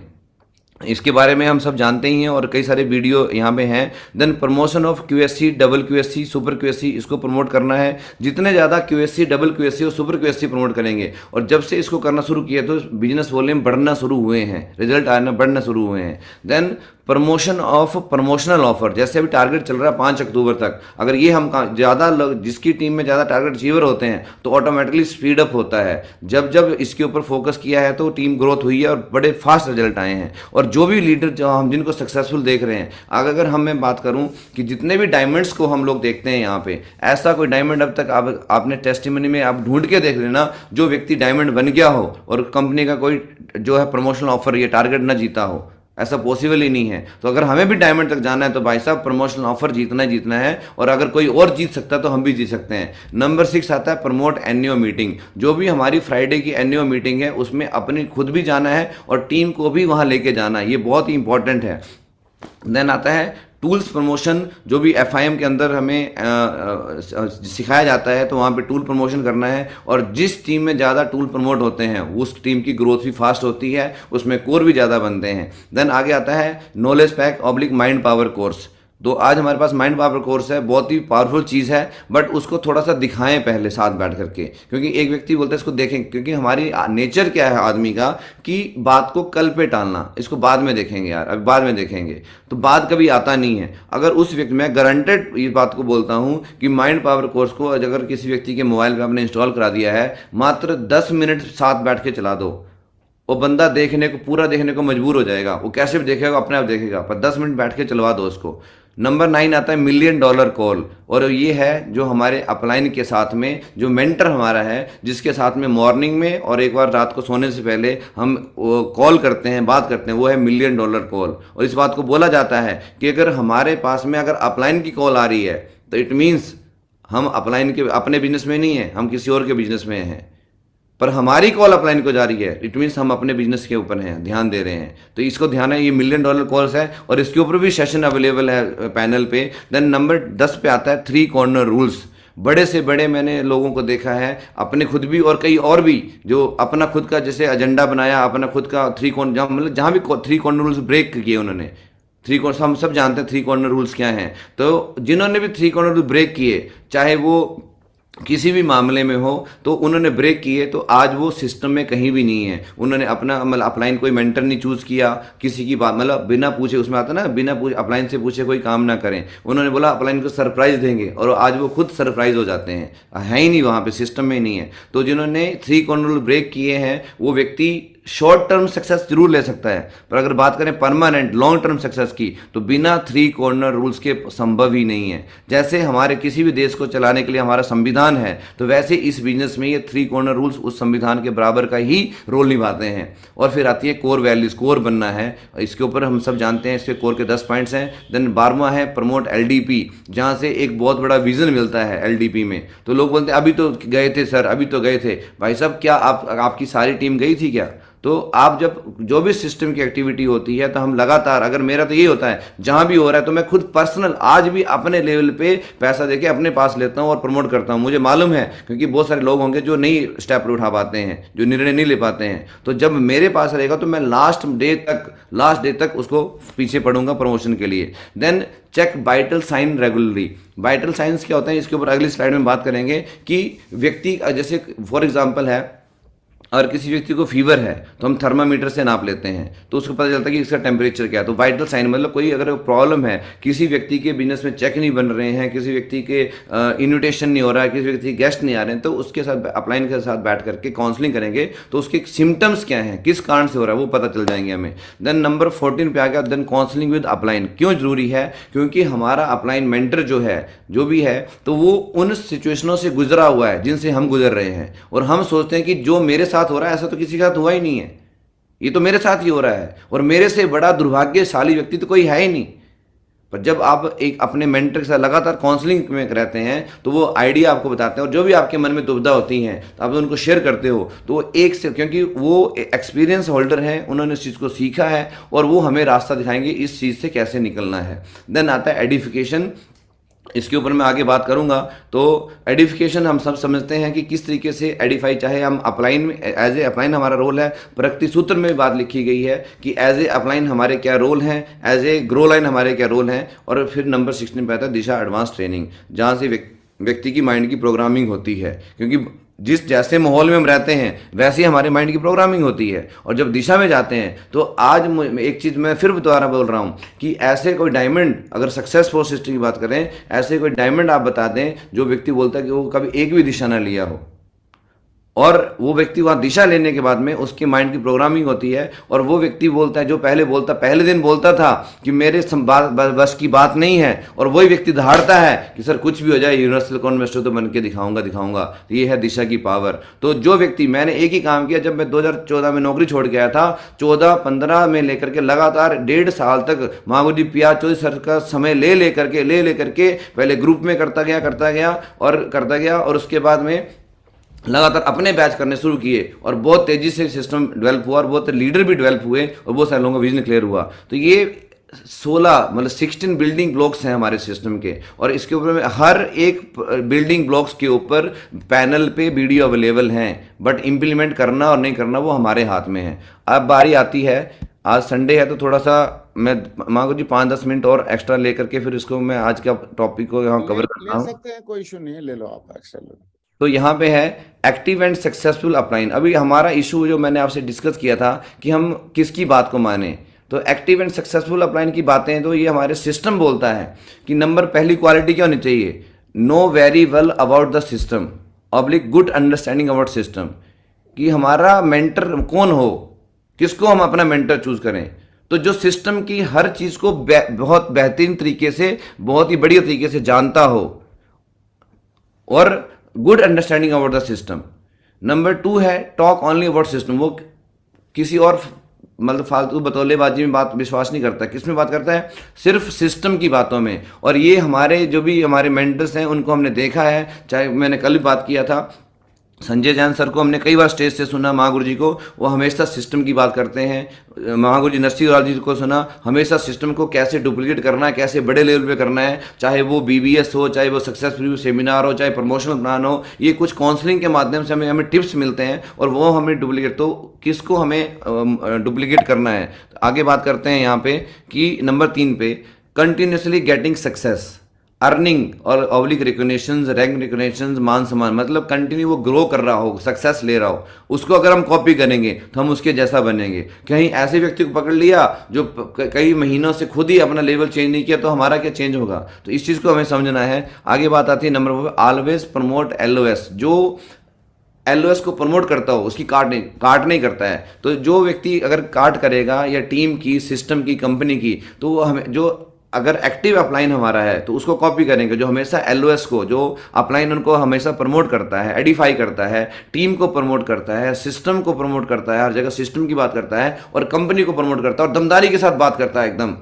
इसके बारे में हम सब जानते ही हैं और कई सारे वीडियो यहाँ पे हैं then promotion of Q S C double Q S C super Q S C इसको प्रमोट करना है जितने ज़्यादा Q S C double Q S C और super Q S C promote करेंगे और जब से इसको करना शुरू किया तो बिजनेस वॉल्यूम बढ़ना शुरू हुए हैं रिजल्ट आना बढ़ना शुरू हुए हैं then promotion of promotional offer जैसे अभी टारगेट चल रहा है पाँच अक्टूबर तक अगर ये हम ज़्यादा लोग जिसकी टीम में ज़्यादा टारगेट अचीवर होते हैं तो ऑटोमेटिकली स्पीड अप होता है जब जब इसके ऊपर फोकस किया है तो टीम ग्रोथ हुई है और बड़े फास्ट रिजल्ट आए हैं और जो भी लीडर जो हम जिनको सक्सेसफुल देख रहे हैं अगर हम मैं बात करूँ कि जितने भी डायमंड्स को हम लोग देखते हैं यहाँ पर ऐसा कोई डायमंड अब तक आप आपने टेस्टिमनी में आप ढूंढ के देख लेना जो व्यक्ति डायमंड बन गया हो और कंपनी का कोई जो है प्रमोशनल ऑफर या टारगेट ना जीता हो ऐसा पॉसिबल ही नहीं है तो अगर हमें भी डायमंड तक जाना है तो भाई साहब प्रमोशनल ऑफर जीतना जीतना है और अगर कोई और जीत सकता है तो हम भी जीत सकते हैं नंबर सिक्स आता है प्रमोट एनओ मीटिंग जो भी हमारी फ्राइडे की एनओ मीटिंग है उसमें अपनी खुद भी जाना है और टीम को भी वहाँ लेके जाना है ये बहुत ही इंपॉर्टेंट है देन आता है टूल्स प्रमोशन जो भी एफ के अंदर हमें सिखाया जाता है तो वहाँ पे टूल प्रमोशन करना है और जिस टीम में ज़्यादा टूल प्रमोट होते हैं उस टीम की ग्रोथ भी फास्ट होती है उसमें कोर भी ज़्यादा बनते हैं देन आगे आता है knowledge pack oblique mind power course तो आज हमारे पास माइंड पावर कोर्स है बहुत ही पावरफुल चीज़ है बट उसको थोड़ा सा दिखाएं पहले साथ बैठ करके क्योंकि एक व्यक्ति बोलता है इसको देखें क्योंकि हमारी नेचर क्या है आदमी का कि बात को कल पे टालना इसको बाद में देखेंगे यार अब बाद में देखेंगे तो बाद कभी आता नहीं है अगर उस व्यक्ति मैं गारंटेड इस बात को बोलता हूँ कि माइंड पावर कोर्स को अगर किसी व्यक्ति के मोबाइल पर आपने इंस्टॉल करा दिया है मात्र दस मिनट साथ बैठ के चला दो वो बंदा देखने को पूरा देखने को मजबूर हो जाएगा वो कैसे भी देखेगा अपने आप देखेगा पर दस मिनट बैठ के चलवा दो उसको नंबर नाइन आता है मिलियन डॉलर कॉल और ये है जो हमारे अपलाइन के साथ में जो मेंटर हमारा है जिसके साथ में मॉर्निंग में और एक बार रात को सोने से पहले हम कॉल करते हैं बात करते हैं वो है मिलियन डॉलर कॉल और इस बात को बोला जाता है कि अगर हमारे पास में अगर अपलाइन की कॉल आ रही है तो इट मीन्स हम अपलाइन के अपने बिजनेस में नहीं है हम किसी और के बिजनेस में हैं पर हमारी कॉल अपलाइन को जा रही है इट मीन्स हम अपने बिजनेस के ऊपर हैं ध्यान दे रहे हैं तो इसको ध्यान है ये मिलियन डॉलर कॉल्स है और इसके ऊपर भी सेशन अवेलेबल है पैनल पे देन नंबर दस पे आता है थ्री कॉर्नर रूल्स बड़े से बड़े मैंने लोगों को देखा है अपने खुद भी और कई और भी जो अपना खुद का जैसे एजेंडा बनाया अपना खुद का थ्री कॉर्नर जहाँ मतलब जहाँ भी थ्री कॉर्नर रूल्स ब्रेक किए उन्होंने थ्री कॉर्नर हम सब जानते हैं थ्री कॉर्नर रूल्स क्या हैं तो जिन्होंने भी थ्री कॉर्नर रूल ब्रेक किए चाहे वो किसी भी मामले में हो तो उन्होंने ब्रेक किए तो आज वो सिस्टम में कहीं भी नहीं है उन्होंने अपना मतलब अपलाइन कोई मेंटर नहीं चूज़ किया किसी की बात मतलब बिना पूछे उसमें आता ना बिना पूछ अपलाइन से पूछे कोई काम ना करें उन्होंने बोला अपलाइन को सरप्राइज़ देंगे और आज वो खुद सरप्राइज़ हो जाते हैं है ही नहीं वहाँ पर सिस्टम में नहीं है तो जिन्होंने थ्री कॉन्ट्रोल ब्रेक किए हैं वो व्यक्ति शॉर्ट टर्म सक्सेस जरूर ले सकता है पर अगर बात करें परमानेंट लॉन्ग टर्म सक्सेस की तो बिना थ्री कॉर्नर रूल्स के संभव ही नहीं है जैसे हमारे किसी भी देश को चलाने के लिए हमारा संविधान है तो वैसे इस बिजनेस में ये थ्री कॉर्नर रूल्स उस संविधान के बराबर का ही रोल निभाते हैं और फिर आती है कोर वैल्यूज कोर बनना है इसके ऊपर हम सब जानते हैं इसके कोर के दस पॉइंट्स हैं देन बारवा है प्रमोट एल डी से एक बहुत बड़ा विजन मिलता है एल में तो लोग बोलते हैं अभी तो गए थे सर अभी तो गए थे भाई साहब क्या आप आपकी सारी टीम गई थी क्या तो आप जब जो भी सिस्टम की एक्टिविटी होती है तो हम लगातार अगर मेरा तो यही होता है जहाँ भी हो रहा है तो मैं खुद पर्सनल आज भी अपने लेवल पे पैसा देके अपने पास लेता हूँ और प्रमोट करता हूँ मुझे मालूम है क्योंकि बहुत सारे लोग होंगे जो नहीं स्टेप उठा पाते हैं जो निर्णय नहीं ले पाते हैं तो जब मेरे पास रहेगा तो मैं लास्ट डे तक लास्ट डे तक उसको पीछे पड़ूंगा प्रमोशन के लिए then check vital sign regularly vital science क्या होता है इसके ऊपर अगली स्लाइड में बात करेंगे कि व्यक्ति जैसे फॉर एग्जाम्पल है अगर किसी व्यक्ति को फीवर है तो हम थर्मामीटर से नाप लेते हैं तो उसको पता चलता है कि इसका टेम्परेचर क्या है तो वाइटल साइन मतलब कोई अगर प्रॉब्लम है किसी व्यक्ति के बिजनेस में चेक नहीं बन रहे हैं किसी व्यक्ति के इन्विटेशन नहीं हो रहा है किसी व्यक्ति के गेस्ट नहीं आ रहे हैं तो उसके साथ अपलाइन के साथ बैठ करके काउंसलिंग करेंगे तो उसके सिम्टम्स क्या हैं किस कारण से हो रहा है वो पता चल जाएंगे हमें देन नंबर फोर्टीन पे आ गया देन काउंसलिंग विद अपलाइन क्यों जरूरी है क्योंकि हमारा अपलाइन मेंटर जो है जो भी है तो वो उन सिचुएशनों से गुजरा हुआ है जिनसे हम गुजर रहे हैं और हम सोचते हैं कि जो मेरे साथ साथ हो रहा है ऐसा तो किसी के साथ हुआ ही नहीं है ये तो मेरे साथ ही हो रहा है और मेरे से बड़ा दुर्भाग्यशाली व्यक्ति तो कोई है ही नहीं पर जब आप एक अपने मेंटर के साथ लगातार काउंसलिंग में रहते हैं तो वो आइडिया आपको बताते हैं और जो भी आपके मन में दुविधा होती हैं तो आप उनको शेयर करते हो तो वो एक से क्योंकि वो एक्सपीरियंस होल्डर हैं उन्होंने इस चीज़ को सीखा है और वो हमें रास्ता दिखाएंगे इस चीज़ से कैसे निकलना है देन आता है एडिफिकेशन इसके ऊपर मैं आगे बात करूंगा तो एडिफिकेशन हम सब समझते हैं कि किस तरीके से एडिफाई चाहे हम अपलाइन में एज ए अपलाइन हमारा रोल है प्रगति सूत्र में भी बात लिखी गई है कि एज ए अपलाइन हमारे क्या रोल हैं एज ए ग्रो लाइन हमारे क्या रोल हैं और फिर नंबर सिक्सटीन पे आता है दिशा एडवांस ट्रेनिंग जहाँ से व्यक्ति की माइंड की प्रोग्रामिंग होती है क्योंकि जिस जैसे माहौल में हम रहते हैं वैसे ही हमारे माइंड की प्रोग्रामिंग होती है और जब दिशा में जाते हैं तो आज एक चीज़ मैं फिर दोबारा बोल रहा हूँ कि ऐसे कोई डायमंड अगर सक्सेसफुल सिस्टम की बात करें ऐसे कोई डायमंड आप बता दें जो व्यक्ति बोलता है कि वो कभी एक भी दिशा ना लिया हो और वो व्यक्ति वहाँ दिशा लेने के बाद में उसके माइंड की प्रोग्रामिंग होती है और वो व्यक्ति बोलता है जो पहले बोलता पहले दिन बोलता था कि मेरे बस की बात नहीं है और वही व्यक्ति धाड़ता है कि सर कुछ भी हो जाए यूनिवर्सल कॉन्वेस्टर तो बन के दिखाऊंगा दिखाऊंगा तो ये है दिशा की पावर तो जो व्यक्ति मैंने एक ही काम किया जब मैं दो में नौकरी छोड़ गया था चौदह पंद्रह में लेकर के लगातार डेढ़ साल तक जी पिया चौधरी सर का समय ले लेकर के ले लेकर के पहले ग्रुप में करता गया करता गया और करता गया और उसके बाद में लगातार अपने बैच करने शुरू किए और बहुत तेज़ी से सिस्टम डेवलप हुआ और बहुत लीडर भी डेवलप हुए और बहुत सारे लोगों का विजन क्लियर हुआ तो ये सोलह मतलब सिक्सटीन बिल्डिंग ब्लॉक्स हैं हमारे सिस्टम के और इसके ऊपर में हर एक बिल्डिंग ब्लॉक्स के ऊपर पैनल पे वीडियो अवेलेबल हैं बट इम्प्लीमेंट करना और नहीं करना वो हमारे हाथ में है अब बारी आती है आज संडे है तो थोड़ा सा मैं मांगू जी पाँच दस मिनट और एक्स्ट्रा लेकर के फिर इसको मैं आज का टॉपिक को यहाँ कवर कर सकते कोई इशू नहीं है ले लो आप एक्स्ट्रा तो यहाँ पे है एक्टिव एंड सक्सेसफुल अपलाइन अभी हमारा इशू जो मैंने आपसे डिस्कस किया था कि हम किसकी बात को माने तो एक्टिव एंड सक्सेसफुल अपलाइन की बातें तो ये हमारे सिस्टम बोलता है कि नंबर पहली क्वालिटी क्या होनी चाहिए know very well about the system public good understanding about system कि हमारा मेंटर कौन हो किसको हम अपना मेंटर चूज करें तो जो सिस्टम की हर चीज़ को बहुत बेहतरीन तरीके से बहुत ही बढ़िया तरीके से जानता हो और good understanding about the system number two है टॉक ओनली अबाउट सिस्टम वो किसी और मतलब फालतू बतौलेबाजी में बात विश्वास नहीं करता किस में बात करता है सिर्फ सिस्टम की बातों में और ये हमारे जो भी हमारे मेंटर्स हैं उनको हमने देखा है चाहे मैंने कल भी बात किया था संजय जैन सर को हमने कई बार स्टेज से सुना महागुरु जी को वो हमेशा सिस्टम की बात करते हैं महागुरु जी नरसिंह राव जी को सुना हमेशा सिस्टम को कैसे डुप्लीकेट करना है कैसे बड़े लेवल पे करना है चाहे वो बीबीएस हो चाहे वो सक्सेस रिव्यू सेमिनार हो चाहे प्रमोशनल प्लान हो ये कुछ काउंसलिंग के माध्यम से हमें हमें टिप्स मिलते हैं और वो हमें डुप्लीकेट तो किसको हमें डुप्लीकेट करना है आगे बात करते हैं यहाँ पे कि नंबर तीन पे कंटिन्यूसली गेटिंग सक्सेस अर्निंग और ऑब्लिक रिकोगशन रैंक रिकोगशन मान सम्मान मतलब कंटिन्यू वो ग्रो कर रहा हो सक्सेस ले रहा हो उसको अगर हम कॉपी करेंगे तो हम उसके जैसा बनेंगे कहीं ऐसे व्यक्ति को पकड़ लिया जो कई महीनों से खुद ही अपना लेवल चेंज नहीं किया तो हमारा क्या चेंज होगा तो इस चीज़ को हमें समझना है आगे बात आती है नंबर ऑलवेज प्रमोट एल जो एल को प्रमोट करता हो उसकी काट नहीं काट नहीं करता है तो जो व्यक्ति अगर काट करेगा या टीम की सिस्टम की कंपनी की तो वो हमें जो अगर एक्टिव अपलाइन हमारा है तो उसको कॉपी करेंगे जो हमेशा एल को जो अपलाइन उनको हमेशा प्रमोट करता है एडिफाई करता है टीम को प्रमोट करता है सिस्टम को प्रमोट करता है हर जगह सिस्टम की बात करता है और कंपनी को प्रमोट करता है और दमदारी के साथ बात करता है एकदम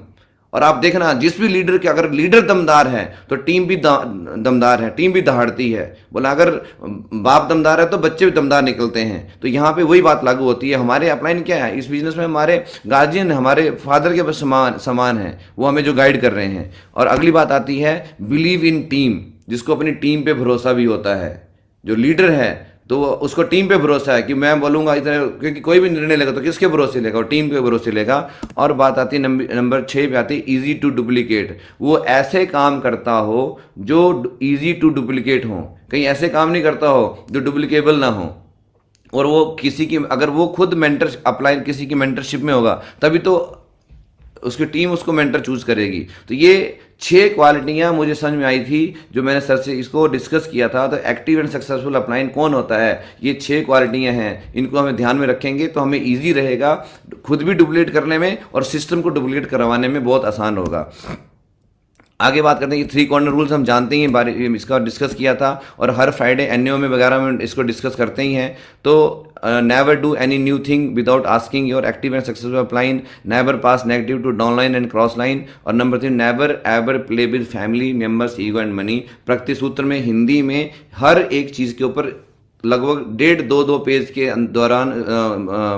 और आप देखना जिस भी लीडर के अगर लीडर दमदार है तो टीम भी दमदार है टीम भी दहाड़ती है बोला अगर बाप दमदार है तो बच्चे भी दमदार निकलते हैं तो यहाँ पे वही बात लागू होती है हमारे अपलाइन क्या है इस बिजनेस में हमारे गार्जियन हमारे फादर के समान समान हैं वो हमें जो गाइड कर रहे हैं और अगली बात आती है बिलीव इन टीम जिसको अपनी टीम पर भरोसा भी होता है जो लीडर है तो उसको टीम पे भरोसा है कि मैं बोलूँगा इधर क्योंकि कोई भी निर्णय लेगा तो किसके भरोसे लेगा वो टीम के भरोसे लेगा और बात आती है नंबर छः पे आती है ईजी टू डुप्लीकेट वो ऐसे काम करता हो जो ईजी टू डुप्लीकेट हो कहीं ऐसे काम नहीं करता हो जो डुप्लीकेबल ना हो और वो किसी की अगर वो खुद मेंटर अप्लाई किसी की मेंटरशिप में होगा तभी तो उसकी टीम उसको मेंटर चूज करेगी तो ये छः क्वालिटियाँ मुझे समझ में आई थी जो मैंने सर से इसको डिस्कस किया था तो एक्टिव एंड सक्सेसफुल अपलाइन कौन होता है ये छः क्वालिटियाँ हैं इनको हमें ध्यान में रखेंगे तो हमें ईजी रहेगा खुद भी डुप्लीकेट करने में और सिस्टम को डुप्लीकेट करवाने में बहुत आसान होगा आगे बात करते हैं कि थ्री कॉर्नर रूल्स हम जानते ही बारे इसका डिस्कस किया था और हर फ्राइडे एन में वगैरह में इसको डिस्कस करते ही हैं तो never do any new thing without asking your active and successful upline never pass negative to downline and cross line और number three never ever play with family members ego and money प्रकृति सूत्र में हिंदी में हर एक चीज के ऊपर लगभग डेढ़ दो दो पेज के अं-, दौरान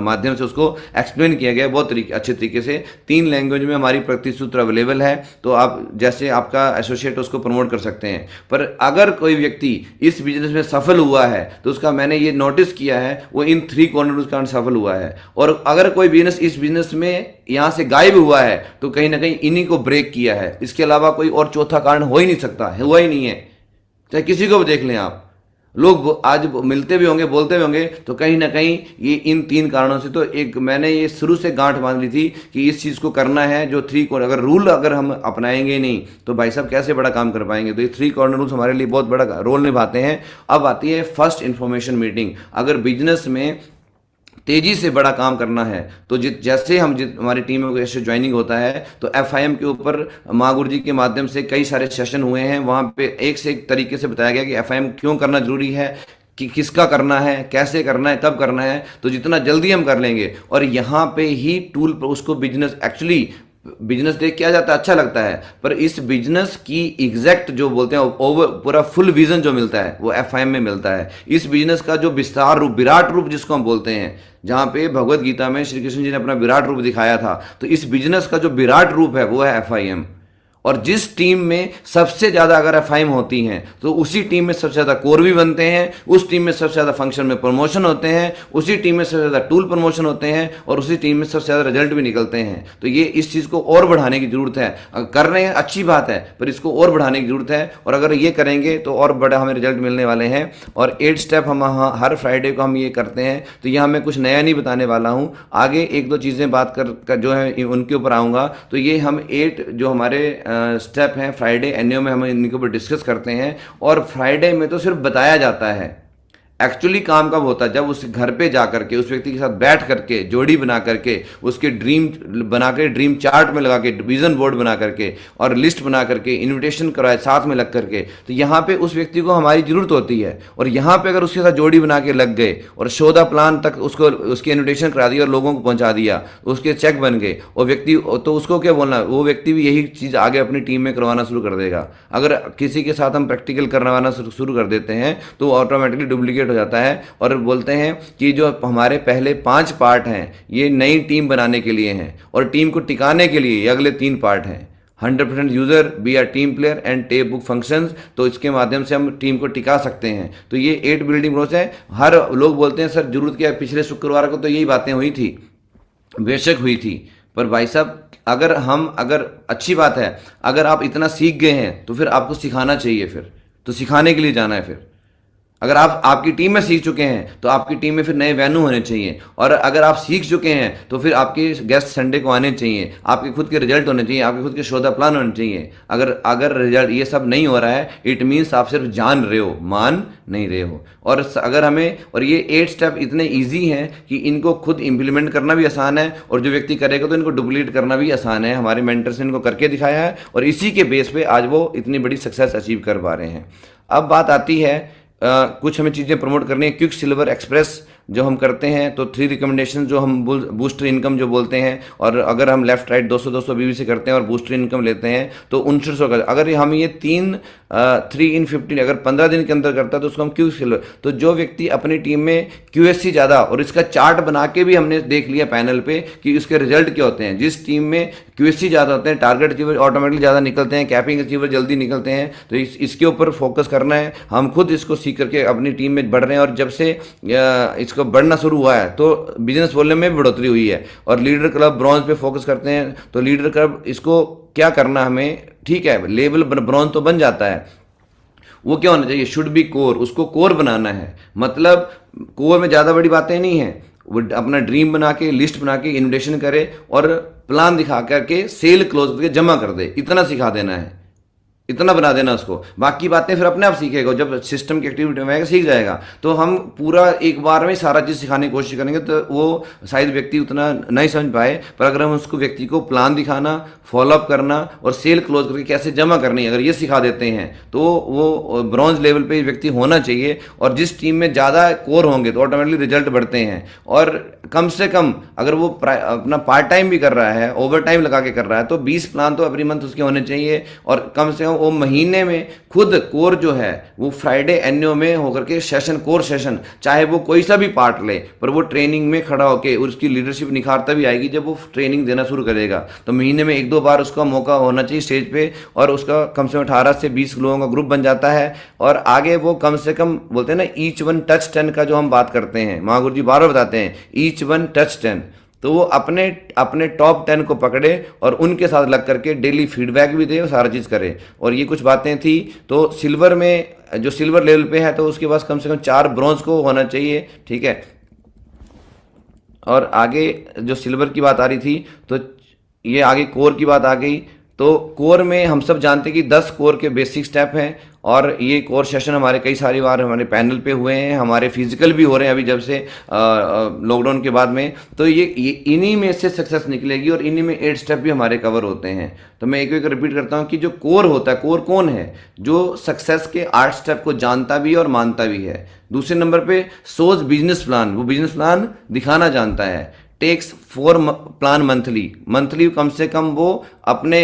माध्यम से उसको एक्सप्लेन किया गया बहुत तरीके अच्छे तरीके से तीन लैंग्वेज में हमारी सूत्र अवेलेबल है तो आप जैसे आपका एसोसिएट उसको प्रमोट कर सकते हैं पर अगर कोई व्यक्ति इस बिजनेस में सफल हुआ है तो उसका मैंने ये नोटिस किया है वो इन थ्री कॉर्नर उसका सफल हुआ है और अगर कोई बिजनेस इस बिजनेस में यहाँ से गायब हुआ है तो कहीं ना कहीं इन्हीं को ब्रेक किया है इसके अलावा कोई और चौथा कारण हो ही नहीं सकता हुआ ही नहीं है चाहे किसी को भी देख लें आप लोग आज मिलते भी होंगे बोलते भी होंगे तो कहीं ना कहीं ये इन तीन कारणों से तो एक मैंने ये शुरू से गांठ बांध ली थी कि इस चीज़ को करना है जो थ्री कॉर्नर अगर रूल अगर हम अपनाएंगे नहीं तो भाई साहब कैसे बड़ा काम कर पाएंगे तो ये थ्री कॉर्नर रूल्स हमारे लिए बहुत बड़ा रोल निभाते हैं अब आती है फर्स्ट इन्फॉर्मेशन मीटिंग अगर बिजनेस में तेजी से बड़ा काम करना है तो जित जैसे हम जित हमारी टीम में जैसे ज्वाइनिंग होता है तो एफ के ऊपर माँ गुरु जी के माध्यम से कई सारे सेशन हुए हैं वहाँ पे एक से एक तरीके से बताया गया कि एफ क्यों करना जरूरी है कि किसका करना है कैसे करना है कब करना है तो जितना जल्दी हम कर लेंगे और यहाँ पे ही टूल पर उसको बिजनेस एक्चुअली बिजनेस देख के आ जाता है अच्छा लगता है पर इस बिजनेस की एग्जैक्ट जो बोलते हैं ओवर पूरा फुल विजन जो मिलता है वो एफ में मिलता है इस बिजनेस का जो विस्तार रूप विराट रूप जिसको हम बोलते हैं जहाँ पे भगवत गीता में श्री कृष्ण जी ने अपना विराट रूप दिखाया था तो इस बिजनेस का जो विराट रूप है वो है एफ और जिस टीम में सबसे ज़्यादा अगर एफ होती हैं तो उसी टीम में सबसे ज़्यादा कोर भी बनते हैं उस टीम में सबसे ज़्यादा फंक्शन में प्रमोशन होते हैं उसी टीम में सबसे ज़्यादा टूल प्रमोशन होते हैं और उसी टीम में सबसे ज़्यादा रिजल्ट भी निकलते हैं तो ये इस चीज़ को और बढ़ाने की ज़रूरत है कर रहे हैं अच्छी बात है पर इसको और बढ़ाने की ज़रूरत है और अगर ये करेंगे तो और बड़ा हमें रिजल्ट मिलने वाले हैं और एट स्टेप हम हर फ्राइडे को हम ये करते हैं तो यह मैं कुछ नया नहीं बताने वाला हूँ आगे एक दो चीज़ें बात कर जो है उनके ऊपर आऊँगा तो ये हम एट जो हमारे स्टेप हैं फ्राइडे एन में हम इनको पर डिस्कस करते हैं और फ्राइडे में तो सिर्फ बताया जाता है एक्चुअली काम कब होता है जब उस घर पे जा करके उस व्यक्ति के साथ बैठ करके जोड़ी बना करके उसके ड्रीम बना के ड्रीम चार्ट में लगा के विजन बोर्ड बना करके और लिस्ट बना करके इनविटेशन कराए साथ में लग करके तो यहाँ पे उस व्यक्ति को हमारी ज़रूरत होती है और यहाँ पे अगर उसके साथ जोड़ी बना के लग गए और शोधा प्लान तक उसको उसकी इन्विटेशन करा दी और लोगों को पहुँचा दिया उसके चेक बन गए और व्यक्ति तो उसको क्या बोलना वो व्यक्ति भी यही चीज़ आगे अपनी टीम में करवाना शुरू कर देगा अगर किसी के साथ हम प्रैक्टिकल करवाना शुरू कर देते हैं तो ऑटोमेटिकली डुप्लीकेट हो जाता है और बोलते हैं कि जो हमारे पहले पांच पार्ट हैं ये नई टीम बनाने के लिए हैं और टीम को टिकाने के लिए ये अगले तीन पार्ट हैं hundred percent user B R team player and tape book function तो इसके माध्यम से हम टीम को टिका सकते हैं तो ये एट बिल्डिंग ब्लॉक्स है हर लोग बोलते हैं सर जरूरत क्या पिछले शुक्रवार को तो यही बातें हुई थी बेशक हुई थी पर भाई साहब अगर हम अगर अच्छी बात है अगर आप इतना सीख गए हैं तो फिर आपको सिखाना चाहिए फिर तो सिखाने के लिए जाना है फिर अगर आप आपकी टीम में सीख चुके हैं तो आपकी टीम में फिर नए वेन्यू होने चाहिए और अगर आप सीख चुके हैं तो फिर आपके गेस्ट संडे को आने चाहिए आपके खुद के रिजल्ट होने चाहिए आपके खुद के शोधा प्लान होने चाहिए अगर अगर रिजल्ट ये सब नहीं हो रहा है इट मीन्स आप सिर्फ जान रहे हो मान नहीं रहे हो और अगर हमें और ये एट स्टेप इतने ईजी हैं कि इनको खुद इम्प्लीमेंट करना भी आसान है और जो व्यक्ति करेगा तो इनको डुप्लीकेट करना भी आसान है हमारे मेंटर्स ने इनको करके दिखाया है और इसी के बेस पे आज वो इतनी बड़ी सक्सेस अचीव कर पा रहे हैं अब बात आती है कुछ हमें चीज़ें प्रमोट करनी है क्विक सिल्वर एक्सप्रेस जो हम करते हैं तो थ्री रिकमेंडेशन जो हम बूस्टर इनकम जो बोलते हैं और अगर हम लेफ्ट राइट 200 200 बीवी से करते हैं और बूस्टर इनकम लेते हैं तो उनसठ सौ का अगर हम ये तीन थ्री इन फिफ्टीन अगर पंद्रह दिन के अंदर करता है तो उसको हम क्यू सिल्वर तो जो व्यक्ति अपनी टीम में क्यू ज़्यादा और इसका चार्ट बना के भी हमने देख लिया पैनल पर कि उसके रिजल्ट क्या होते हैं जिस टीम में क्यू ज़्यादा होते हैं टारगेट अचीवर ऑटोमेटिकली ज़्यादा निकलते हैं कैपिंग अचीवर जल्दी निकलते हैं तो इसके ऊपर फोकस करना है हम खुद इसको सीख करके अपनी टीम में बढ़ रहे हैं और जब से इस इसको बढ़ना शुरू हुआ है तो बिजनेस वॉल्यूम में बढ़ोतरी हुई है और लीडर क्लब ब्रॉन्ज पे फोकस करते हैं तो लीडर क्लब इसको क्या करना हमें ठीक है लेवल ब्रॉन्ज तो बन जाता है वो क्या होना चाहिए शुड बी कोर उसको कोर बनाना है मतलब कोर में ज़्यादा बड़ी बातें नहीं हैं वो अपना ड्रीम बना के लिस्ट बना के इन्विटेशन करे और प्लान दिखा करके सेल क्लोज करके जमा कर दे इतना सिखा देना है इतना बना देना उसको बाकी बातें फिर अपने आप सीखेगा जब सिस्टम की एक्टिविटी में सीख जाएगा तो हम पूरा एक बार में सारा चीज़ सिखाने की कोशिश करेंगे तो वो शायद व्यक्ति उतना नहीं समझ पाए पर अगर हम उसको व्यक्ति को प्लान दिखाना फॉलोअप करना और सेल क्लोज करके कैसे जमा करनी अगर ये सिखा देते हैं तो वो ब्रॉन्ज लेवल पर व्यक्ति होना चाहिए और जिस टीम में ज़्यादा कोर होंगे तो ऑटोमेटिकली रिजल्ट बढ़ते हैं और कम से कम अगर वो अपना पार्ट टाइम भी कर रहा है ओवर टाइम लगा के कर रहा है तो बीस प्लान तो एवरी मंथ उसके होने चाहिए और कम से कम हूँ वो महीने में खुद कोर जो है वो फ्राइडे एनओ में होकर के सेशन कोर सेशन चाहे वो कोई सा भी पार्ट ले पर वो ट्रेनिंग में खड़ा होकर उसकी लीडरशिप निखारता भी आएगी जब वो ट्रेनिंग देना शुरू करेगा तो महीने में एक दो बार उसका मौका होना चाहिए स्टेज पर और उसका कम से कम अठारह से बीस लोगों का ग्रुप बन जाता है और आगे वो कम से कम बोलते हैं ना ईच वन टच टेन का जो हम बात करते हैं महागुरु जी बार बताते हैं ईच वन टच टेन तो वो अपने अपने टॉप टेन को पकड़े और उनके साथ लग करके डेली फीडबैक भी दें और सारा चीज़ करें और ये कुछ बातें थी तो सिल्वर में जो सिल्वर लेवल पे है तो उसके पास कम से कम चार ब्रॉन्ज को होना चाहिए ठीक है और आगे जो सिल्वर की बात आ रही थी तो ये आगे कोर की बात आ गई तो कोर में हम सब जानते हैं कि दस कोर के बेसिक स्टेप हैं और ये कोर सेशन हमारे कई सारी बार हमारे पैनल पे हुए हैं हमारे फिजिकल भी हो रहे हैं अभी जब से लॉकडाउन के बाद में तो ये, ये इन्हीं में से सक्सेस निकलेगी और इन्हीं में एट स्टेप भी हमारे कवर होते हैं तो मैं एक एक रिपीट करता हूँ कि जो कोर होता है कोर कौन है जो सक्सेस के आठ स्टेप को जानता भी है और मानता भी है दूसरे नंबर पे सोच बिजनेस प्लान वो बिजनेस प्लान दिखाना जानता है takes four plan monthly monthly कम से कम वो अपने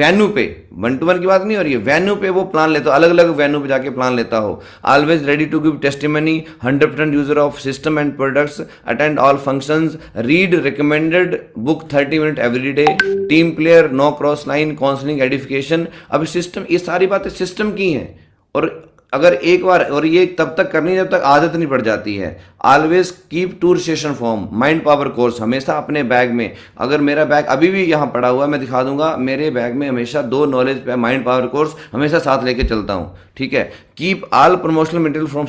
वेन्यू पे वन टू वन की बात नहीं हो रही है वेन्यू पे वो प्लान लेता हो अलग अलग वेन्यू पे जाके प्लान लेता हो always ready to give test money hundred percent user of system and products attend all functions read recommended book thirty minute every day team player no cross line counselling edification अब system ये सारी बातें system की हैं और अगर एक बार और ये तब तक करनी जब तक आदत नहीं पड़ जाती है always keep tour session form mind power course हमेशा अपने बैग में अगर मेरा बैग अभी भी यहाँ पड़ा हुआ है मैं दिखा दूंगा मेरे बैग में हमेशा दो नॉलेज माइंड पावर कोर्स हमेशा साथ लेके चलता हूँ ठीक है keep all promotional material from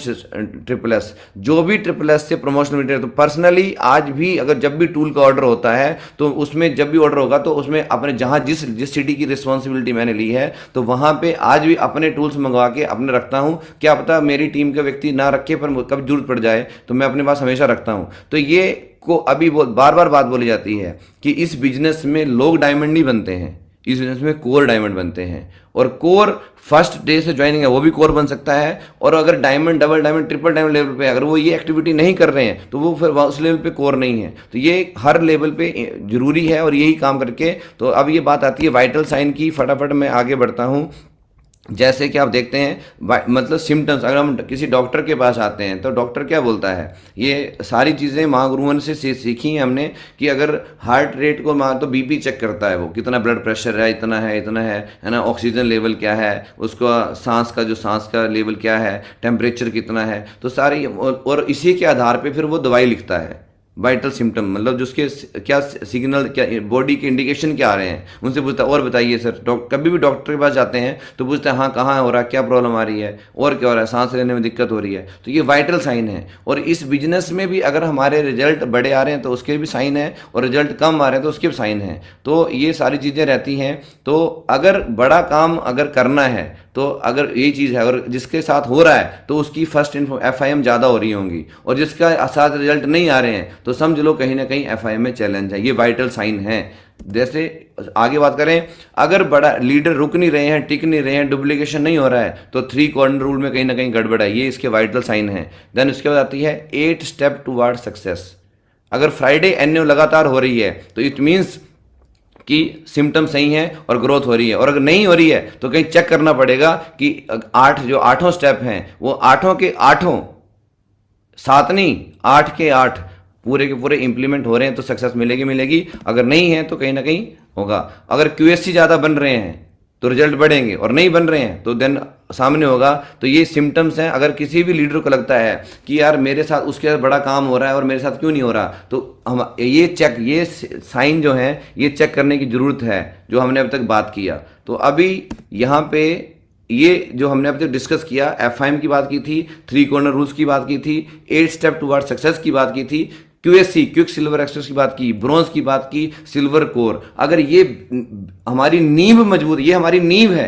triple S जो भी ट्रिपल एस से प्रमोशनल मटेरियल तो पर्सनली आज भी अगर जब भी टूल का ऑर्डर होता है तो उसमें जब भी ऑर्डर होगा तो उसमें अपने जहाँ जिस जिस सिटी की रिस्पॉन्सिबिलिटी मैंने ली है तो वहाँ पर आज भी अपने टूल्स मंगवा के अपने रखता हूँ हूँ क्या पता मेरी टीम के व्यक्ति ना रखे पर कभी जरूरत पड़ जाए तो मैं अपने पास हमेशा रखता हूँ तो ये को अभी बोल बार बार बात बोली जाती है कि इस बिजनेस में लोग डायमंड नहीं बनते हैं इस बिजनेस में कोर डायमंड बनते हैं और कोर फर्स्ट डे से ज्वाइनिंग है वो भी कोर बन सकता है और अगर diamond double diamond triple diamond level पे अगर वो ये एक्टिविटी नहीं कर रहे हैं तो वो फिर उस लेवल पे कोर नहीं है तो ये हर लेवल पे जरूरी है और यही काम करके तो अब ये बात आती है वाइटल साइन की फटाफट मैं आगे बढ़ता हूँ जैसे कि आप देखते हैं मतलब सिम्टम्स अगर हम किसी डॉक्टर के पास आते हैं तो डॉक्टर क्या बोलता है ये सारी चीज़ें महागुरुवन से, से सीखी हैं हमने कि अगर हार्ट रेट को माँ तो बीपी चेक करता है वो कितना ब्लड प्रेशर है इतना है इतना है है ना ऑक्सीजन लेवल क्या है उसका सांस का जो सांस का लेवल क्या है टेम्परेचर कितना है तो सारी और इसी के आधार पर फिर वो दवाई लिखता है वाइटल सिम्टम मतलब जिसके क्या सिग्नल क्या बॉडी के इंडिकेशन क्या आ रहे हैं उनसे पूछता है और बताइए सर डॉक्टर कभी भी डॉक्टर के पास जाते हैं तो पूछते हैं हाँ कहाँ हो रहा है क्या प्रॉब्लम आ रही है और क्या हो रहा है सांस लेने में दिक्कत हो रही है तो ये वाइटल साइन है और इस बिजनेस में भी अगर हमारे रिजल्ट बड़े आ रहे हैं तो उसके भी साइन है और रिजल्ट कम आ रहे हैं तो उसके भी साइन है तो ये सारी चीज़ें रहती हैं तो अगर बड़ा काम अगर करना है तो अगर ये चीज़ है और जिसके साथ हो रहा है तो उसकी फर्स्ट एफ आई एम ज़्यादा हो रही होंगी और जिसका साथ रिजल्ट नहीं आ रहे हैं तो समझ लो कहीं ना कहीं एफ आई एम में चैलेंज है ये वाइटल साइन है जैसे आगे बात करें अगर बड़ा लीडर रुक नहीं रहे हैं टिक नहीं रहे हैं डुप्लीकेशन नहीं हो रहा है तो थ्री कॉर्नर रूल में कहीं ना कहीं गड़बड़ है ये इसके वाइटल साइन है देन उसके बाद आती है एट स्टेप टू सक्सेस अगर फ्राइडे एन लगातार हो रही है तो इट मीन्स कि सिम्टम सही है और ग्रोथ हो रही है और अगर नहीं हो रही है तो कहीं चेक करना पड़ेगा कि आठ जो आठों स्टेप हैं वो आठों के आठों सात नहीं आठ के आठ पूरे के पूरे इंप्लीमेंट हो रहे हैं तो सक्सेस मिलेगी मिलेगी अगर नहीं है तो कहीं ना कहीं होगा अगर क्यूएससी ज़्यादा बन रहे हैं तो रिजल्ट बढ़ेंगे और नहीं बन रहे हैं तो देन सामने होगा तो ये सिम्टम्स हैं अगर किसी भी लीडर को लगता है कि यार मेरे साथ उसके साथ बड़ा काम हो रहा है और मेरे साथ क्यों नहीं हो रहा तो हम ये चेक ये साइन जो है ये चेक करने की ज़रूरत है जो हमने अब तक बात किया तो अभी यहाँ पे ये जो हमने अब तक डिस्कस किया एफ की बात की थी थ्री कॉर्नर रूल्स की बात की थी एट स्टेप टू सक्सेस की बात की थी क्यूएससी क्विक सिल्वर एक्सप्रेस की बात की ब्रॉन्ज की बात की सिल्वर कोर अगर ये हमारी नींव मजबूत ये हमारी नींव है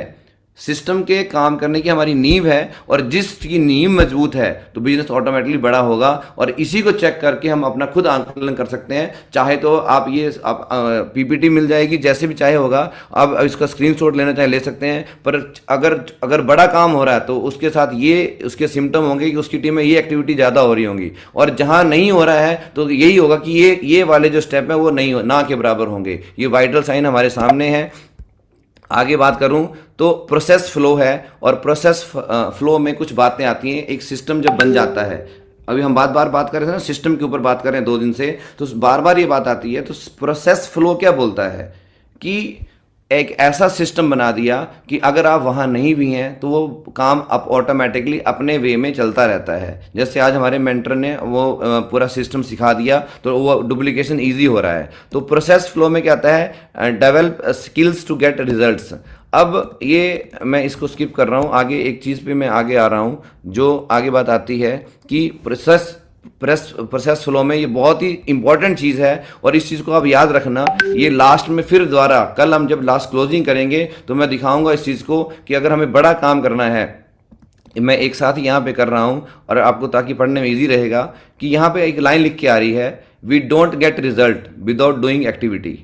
सिस्टम के काम करने की हमारी नींव है और जिसकी नींव मजबूत है तो बिजनेस ऑटोमेटिकली बड़ा होगा और इसी को चेक करके हम अपना खुद आंकलन कर सकते हैं चाहे तो आप ये आप पीपीटी मिल जाएगी जैसे भी चाहे होगा आप इसका स्क्रीनशॉट लेना चाहे ले सकते हैं पर अगर अगर बड़ा काम हो रहा है तो उसके साथ ये उसके सिम्टम होंगे कि उसकी टीम में ये एक्टिविटी ज़्यादा हो रही होंगी और जहाँ नहीं हो रहा है तो यही होगा कि ये ये वाले जो स्टेप हैं वो नहीं ना के बराबर होंगे ये वाइटल साइन हमारे सामने है आगे बात करूं तो प्रोसेस फ्लो है और प्रोसेस फ्लो में कुछ बातें आती हैं एक सिस्टम जब बन जाता है अभी हम बार बार बात कर रहे थे ना सिस्टम के ऊपर बात कर रहे हैं दो दिन से तो बार बार ये बात आती है तो प्रोसेस फ्लो क्या बोलता है कि एक ऐसा सिस्टम बना दिया कि अगर आप वहाँ नहीं भी हैं तो वो काम अब ऑटोमेटिकली अपने वे में चलता रहता है जैसे आज हमारे मेंटर ने वो पूरा सिस्टम सिखा दिया तो वो डुप्लीकेशन इजी हो रहा है तो प्रोसेस फ्लो में क्या आता है develop skills to get results अब ये मैं इसको स्किप कर रहा हूँ आगे एक चीज़ पे मैं आगे आ रहा हूँ जो आगे बात आती है कि प्रोसेस प्रेस प्रोसेस फ्लो में ये बहुत ही इंपॉर्टेंट चीज़ है और इस चीज़ को आप याद रखना ये लास्ट में फिर दोबारा कल हम जब लास्ट क्लोजिंग करेंगे तो मैं दिखाऊंगा इस चीज़ को कि अगर हमें बड़ा काम करना है मैं एक साथ ही यहाँ पे कर रहा हूँ और आपको ताकि पढ़ने में ईजी रहेगा कि यहाँ पे एक लाइन लिख के आ रही है we don't get result without doing activity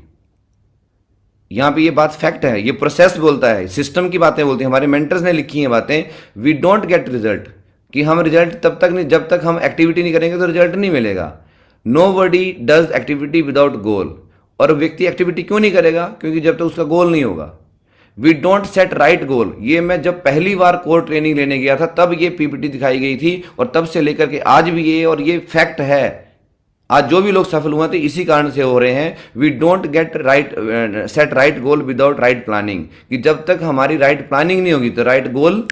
यहाँ पे ये बात फैक्ट है ये प्रोसेस बोलता है सिस्टम की बातें बोलती है हमारे मेंटर्स ने लिखी हैं बातें वी डोंट गेट रिजल्ट कि हम रिजल्ट तब तक नहीं जब तक हम एक्टिविटी नहीं करेंगे तो रिजल्ट नहीं मिलेगा nobody does activity without goal और व्यक्ति एक्टिविटी क्यों नहीं करेगा क्योंकि जब तक उसका गोल नहीं होगा we don't set right goal ये मैं जब पहली बार कोर ट्रेनिंग लेने गया था तब ये पीपीटी दिखाई गई थी और तब से लेकर के आज भी ये और ये फैक्ट है आज जो भी लोग सफल हुए थे तो इसी कारण से हो रहे हैं we don't get right set right goal without right planning कि जब तक हमारी राइट right प्लानिंग नहीं होगी तो राइट right गोल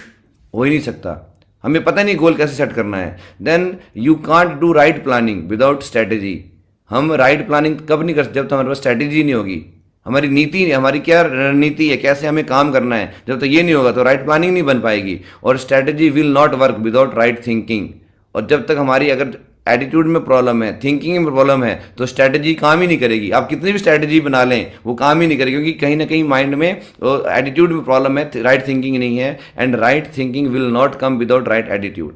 हो ही नहीं सकता हमें पता नहीं गोल कैसे सेट करना है then you can't do right planning without strategy हम राइट प्लानिंग कब नहीं कर सकते जब तक हमारे पास स्ट्रैटेजी नहीं होगी हमारी नीति हमारी क्या रणनीति है कैसे हमें काम करना है जब तक तो ये नहीं होगा तो राइट प्लानिंग नहीं बन पाएगी और strategy will not work without right thinking और जब तक हमारी अगर एटीट्यूड में प्रॉब्लम है थिंकिंग में प्रॉब्लम है तो स्ट्रैटेजी काम ही नहीं करेगी आप कितनी भी स्ट्रैटेजी बना लें वो काम ही नहीं करेगी क्योंकि कहीं ना कहीं माइंड में एटीट्यूड में प्रॉब्लम है राइट थिंकिंग नहीं है and right thinking will not come without right attitude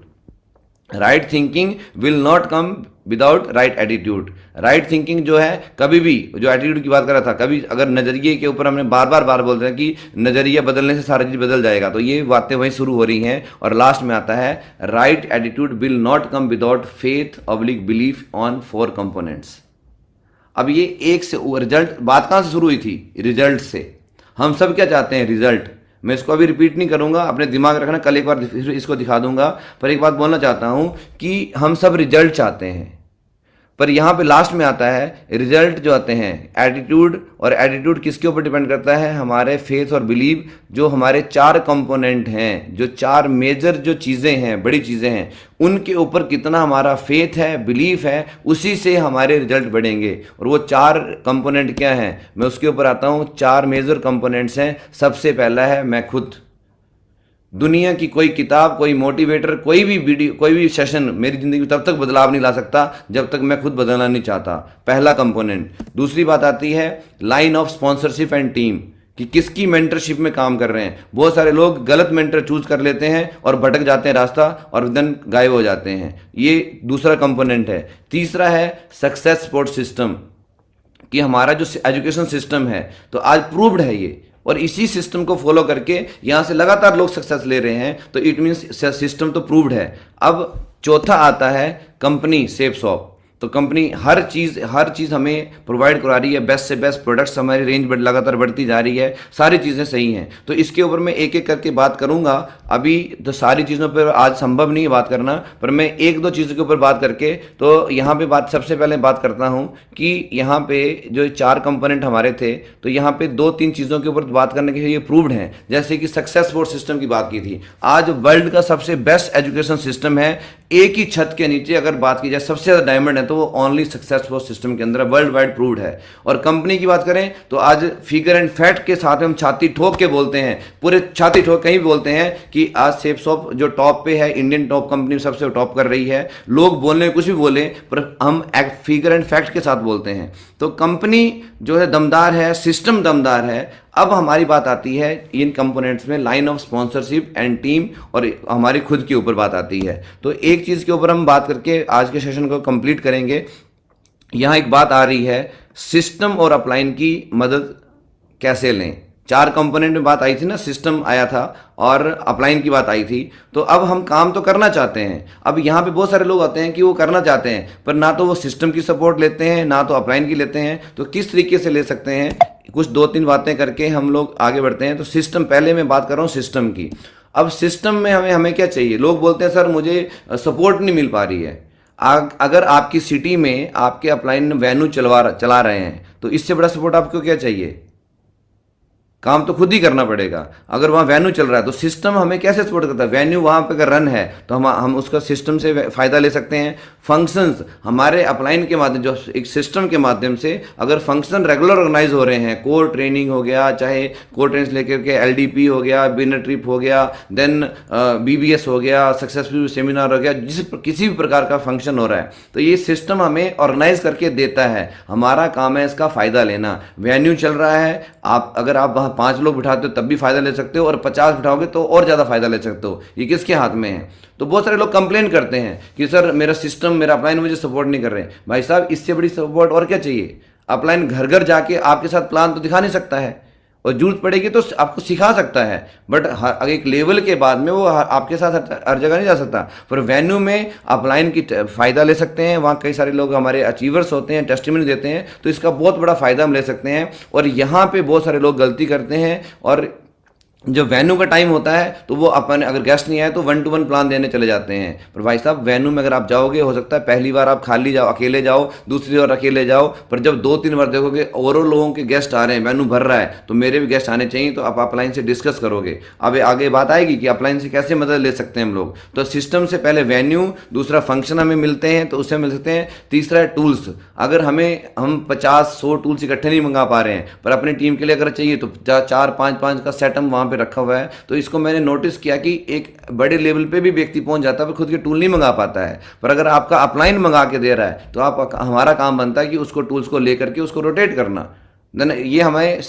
right thinking will not come without right attitude right thinking जो है कभी भी जो एटीट्यूड की बात कर रहा था कभी अगर नज़रिए के ऊपर हमने बार बार बार बोलते हैं कि नज़रिया बदलने से सारा चीज़ बदल जाएगा तो ये बातें वहीं शुरू हो रही हैं और लास्ट में आता है right attitude will not come without faith public belief on four components अब ये एक से रिजल्ट बात कहाँ से शुरू हुई थी रिजल्ट से हम सब क्या चाहते हैं रिजल्ट मैं इसको अभी रिपीट नहीं करूंगा अपने दिमाग रखना कल एक बार इसको दिखा दूंगा पर एक बात बोलना चाहता हूं कि हम सब रिजल्ट चाहते हैं पर यहाँ पे लास्ट में आता है रिजल्ट जो आते हैं एटीट्यूड और एटीट्यूड किसके ऊपर डिपेंड करता है हमारे फेथ और बिलीव जो हमारे चार कंपोनेंट हैं जो चार मेजर जो चीज़ें हैं बड़ी चीज़ें हैं उनके ऊपर कितना हमारा फेथ है बिलीफ है उसी से हमारे रिजल्ट बढ़ेंगे और वो चार कंपोनेंट क्या हैं मैं उसके ऊपर आता हूँ चार मेजर कंपोनेंट्स हैं सबसे पहला है मैं खुद दुनिया की कोई किताब कोई मोटिवेटर कोई भी वीडियो कोई भी सेशन मेरी ज़िंदगी में तब तक बदलाव नहीं ला सकता जब तक मैं खुद बदलना नहीं चाहता पहला कंपोनेंट दूसरी बात आती है line of sponsorship and team कि किसकी मेंटरशिप में काम कर रहे हैं बहुत सारे लोग गलत मेंटर चूज कर लेते हैं और भटक जाते हैं रास्ता और दिन गायब हो जाते हैं ये दूसरा कंपोनेंट है तीसरा है सक्सेस सपोर्ट सिस्टम कि हमारा जो एजुकेशन सिस्टम है तो आज प्रूव्ड है ये और इसी सिस्टम को फॉलो करके यहां से लगातार लोग सक्सेस ले रहे हैं तो इट मीन सिस्टम तो प्रूव्ड है अब चौथा आता है कंपनी सेफ शॉप तो कंपनी हर चीज़ हर चीज़ हमें प्रोवाइड करा रही है बेस्ट से बेस्ट प्रोडक्ट्स हमारी रेंज बढ़ लगातार बढ़ती जा रही है सारी चीज़ें सही हैं तो इसके ऊपर मैं एक एक करके बात करूंगा अभी तो सारी चीज़ों पर आज संभव नहीं है बात करना पर मैं एक दो चीज़ों के ऊपर बात करके तो यहाँ पे बात सबसे पहले बात करता हूँ कि यहाँ पे जो चार कंपोनेंट हमारे थे तो यहाँ पे दो तीन चीज़ों के ऊपर बात करने के लिए प्रूवड हैं जैसे कि सक्सेस सिस्टम की बात की थी आज वर्ल्ड का सबसे बेस्ट एजुकेशन सिस्टम है एक ही छत के नीचे अगर बात की जाए सबसे ज़्यादा डायमंड हैं तो वो ओनली सक्सेसफुल सिस्टम के अंदर वर्ल्ड वाइड प्रूव्ड है और कंपनी की बात करें तो आज फिगर एंड फैट के साथ हम छाती ठोक के बोलते हैं पूरे छाती ठोक कहीं बोलते हैं कि आज सेफ सॉप जो टॉप पे है इंडियन टॉप कंपनी सबसे टॉप कर रही है लोग बोलने कुछ भी बोले पर हम फिगर एंड फैक्ट के साथ बोलते हैं तो कंपनी जो है दमदार है सिस्टम दमदार है अब हमारी बात आती है इन कंपोनेंट्स में line of sponsorship and team और हमारी खुद के ऊपर बात आती है तो एक चीज़ के ऊपर हम बात करके आज के सेशन को कंप्लीट करेंगे यहाँ एक बात आ रही है सिस्टम और अपलाइन की मदद कैसे लें चार कंपोनेंट में बात आई थी ना सिस्टम आया था और अपलाइन की बात आई थी तो अब हम काम तो करना चाहते हैं अब यहाँ पे बहुत सारे लोग आते हैं कि वो करना चाहते हैं पर ना तो वो सिस्टम की सपोर्ट लेते हैं ना तो अपलाइन की लेते हैं तो किस तरीके से ले सकते हैं कुछ दो तीन बातें करके हम लोग आगे बढ़ते हैं तो सिस्टम पहले मैं बात कर रहा हूँ सिस्टम की अब सिस्टम में हमें हमें क्या चाहिए लोग बोलते हैं सर मुझे सपोर्ट नहीं मिल पा रही है अगर आपकी सिटी में आपके अपलाइन वेन्यू चलवा चला रहे हैं तो इससे बड़ा सपोर्ट आपको क्या चाहिए काम तो खुद ही करना पड़ेगा अगर वहाँ वेन्यू चल रहा है तो सिस्टम हमें कैसे सपोर्ट करता है वेन्यू वहाँ पर अगर रन है तो हम हम उसका सिस्टम से फ़ायदा ले सकते हैं फंक्शंस हमारे अपलाइन के माध्यम जो एक सिस्टम के माध्यम से अगर फंक्शन रेगुलर ऑर्गेनाइज हो रहे हैं कोर ट्रेनिंग हो गया चाहे कोर ट्रेनिंग लेकर के एल हो गया बिनर ट्रिप हो गया देन बी हो गया सक्सेसफुल सेमिनार हो गया जिस किसी भी प्रकार का फंक्शन हो रहा है तो ये सिस्टम हमें ऑर्गेनाइज करके देता है हमारा काम है इसका फ़ायदा लेना वेन्यू चल रहा है आप अगर आप वहाँ पांच लोग बिठाते हो तब भी फ़ायदा ले सकते हो और पचास बिठाओगे तो और ज़्यादा फ़ायदा ले सकते हो ये किसके हाथ में है तो बहुत सारे लोग कंप्लेन करते हैं कि सर मेरा सिस्टम मेरा अपलाइन मुझे सपोर्ट नहीं कर रहे भाई साहब इससे बड़ी सपोर्ट और क्या चाहिए अपलाइन घर घर जाके आपके साथ प्लान तो दिखा नहीं सकता है और जरूरत पड़ेगी तो आपको सिखा सकता है बट हर एक लेवल के बाद में वो आपके साथ हर, जगह नहीं जा सकता पर वेन्यू में आप लाइन की फ़ायदा ले सकते हैं वहाँ कई सारे लोग हमारे अचीवर्स होते हैं टेस्टमिन देते हैं तो इसका बहुत बड़ा फ़ायदा हम ले सकते हैं और यहाँ पर बहुत सारे लोग गलती करते हैं और जो वेन्यू का टाइम होता है तो वो अपन अगर गेस्ट नहीं आए तो वन टू वन प्लान देने चले जाते हैं पर भाई साहब वेन्यू में अगर आप जाओगे हो सकता है पहली बार आप खाली जाओ अकेले जाओ दूसरी बार अकेले जाओ पर जब दो तीन बार देखोगे और लोगों के गेस्ट आ रहे हैं वेन्यू भर रहा है तो मेरे भी गेस्ट आने चाहिए तो आप अपलाइन से डिस्कस करोगे अब आगे बात आएगी कि अपलाइन से कैसे मदद ले सकते हैं हम लोग तो सिस्टम से पहले वेन्यू दूसरा फंक्शन हमें मिलते हैं तो उससे मिल सकते हैं तीसरा है टूल्स अगर हमें हम पचास सौ टूल्स इकट्ठे नहीं मंगा पा रहे हैं पर अपनी टीम के लिए अगर चाहिए तो चार पाँच पाँच का सेटअप वहाँ पर पे रखा हुआ है तो इसको मैंने नोटिस किया कि एक बड़े लेवल पे भी व्यक्ति पहुंच जाता है पर खुद के टूल नहीं मंगा पाता है पर अगर आपका अपलाइन मंगा के दे रहा है तो आप हमारा काम बनता है कि उसको टूल्स को लेकर के उसको रोटेट करना देन ये हमारे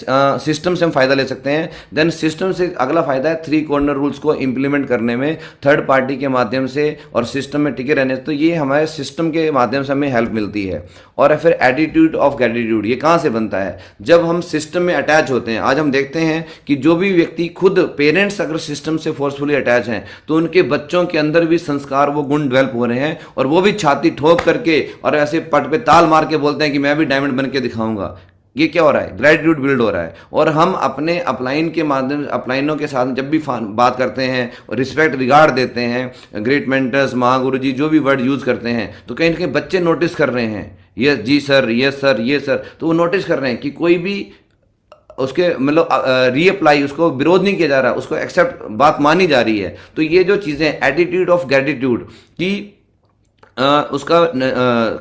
सिस्टम से हम फायदा ले सकते हैं देन सिस्टम से अगला फायदा है थ्री कॉर्नर रूल्स को इम्प्लीमेंट करने में थर्ड पार्टी के माध्यम से और सिस्टम में टिके रहने से तो ये हमारे सिस्टम के माध्यम से हमें हेल्प मिलती है और फिर एटीट्यूड ऑफ ग्रेटिट्यूड ये कहाँ से बनता है जब हम सिस्टम में अटैच होते हैं आज हम देखते हैं कि जो भी व्यक्ति खुद पेरेंट्स अगर सिस्टम से फोर्सफुली अटैच हैं तो उनके बच्चों के अंदर भी संस्कार वो गुण डेवेल्प हो रहे हैं और वो भी छाती ठोक करके और ऐसे पट पे ताल मार के बोलते हैं कि मैं भी डायमंड बन के दिखाऊंगा ये क्या हो रहा है ग्रेटिट्यूड बिल्ड हो रहा है और हम अपने अपलाइन के माध्यम अपलाइनों के साथ जब भी बात करते हैं और रिस्पेक्ट रिगार्ड देते हैं ग्रेट मेंटर्स महागुरु जी जो भी वर्ड यूज़ करते हैं तो कहीं ना कहीं बच्चे नोटिस कर रहे हैं ये जी सर ये सर ये सर तो वो नोटिस कर रहे हैं कि कोई भी उसके मतलब रीअप्लाई उसको विरोध नहीं किया जा रहा उसको एक्सेप्ट बात मानी जा रही है तो ये जो चीज़ें एटीट्यूड ऑफ ग्रेटिट्यूड की उसका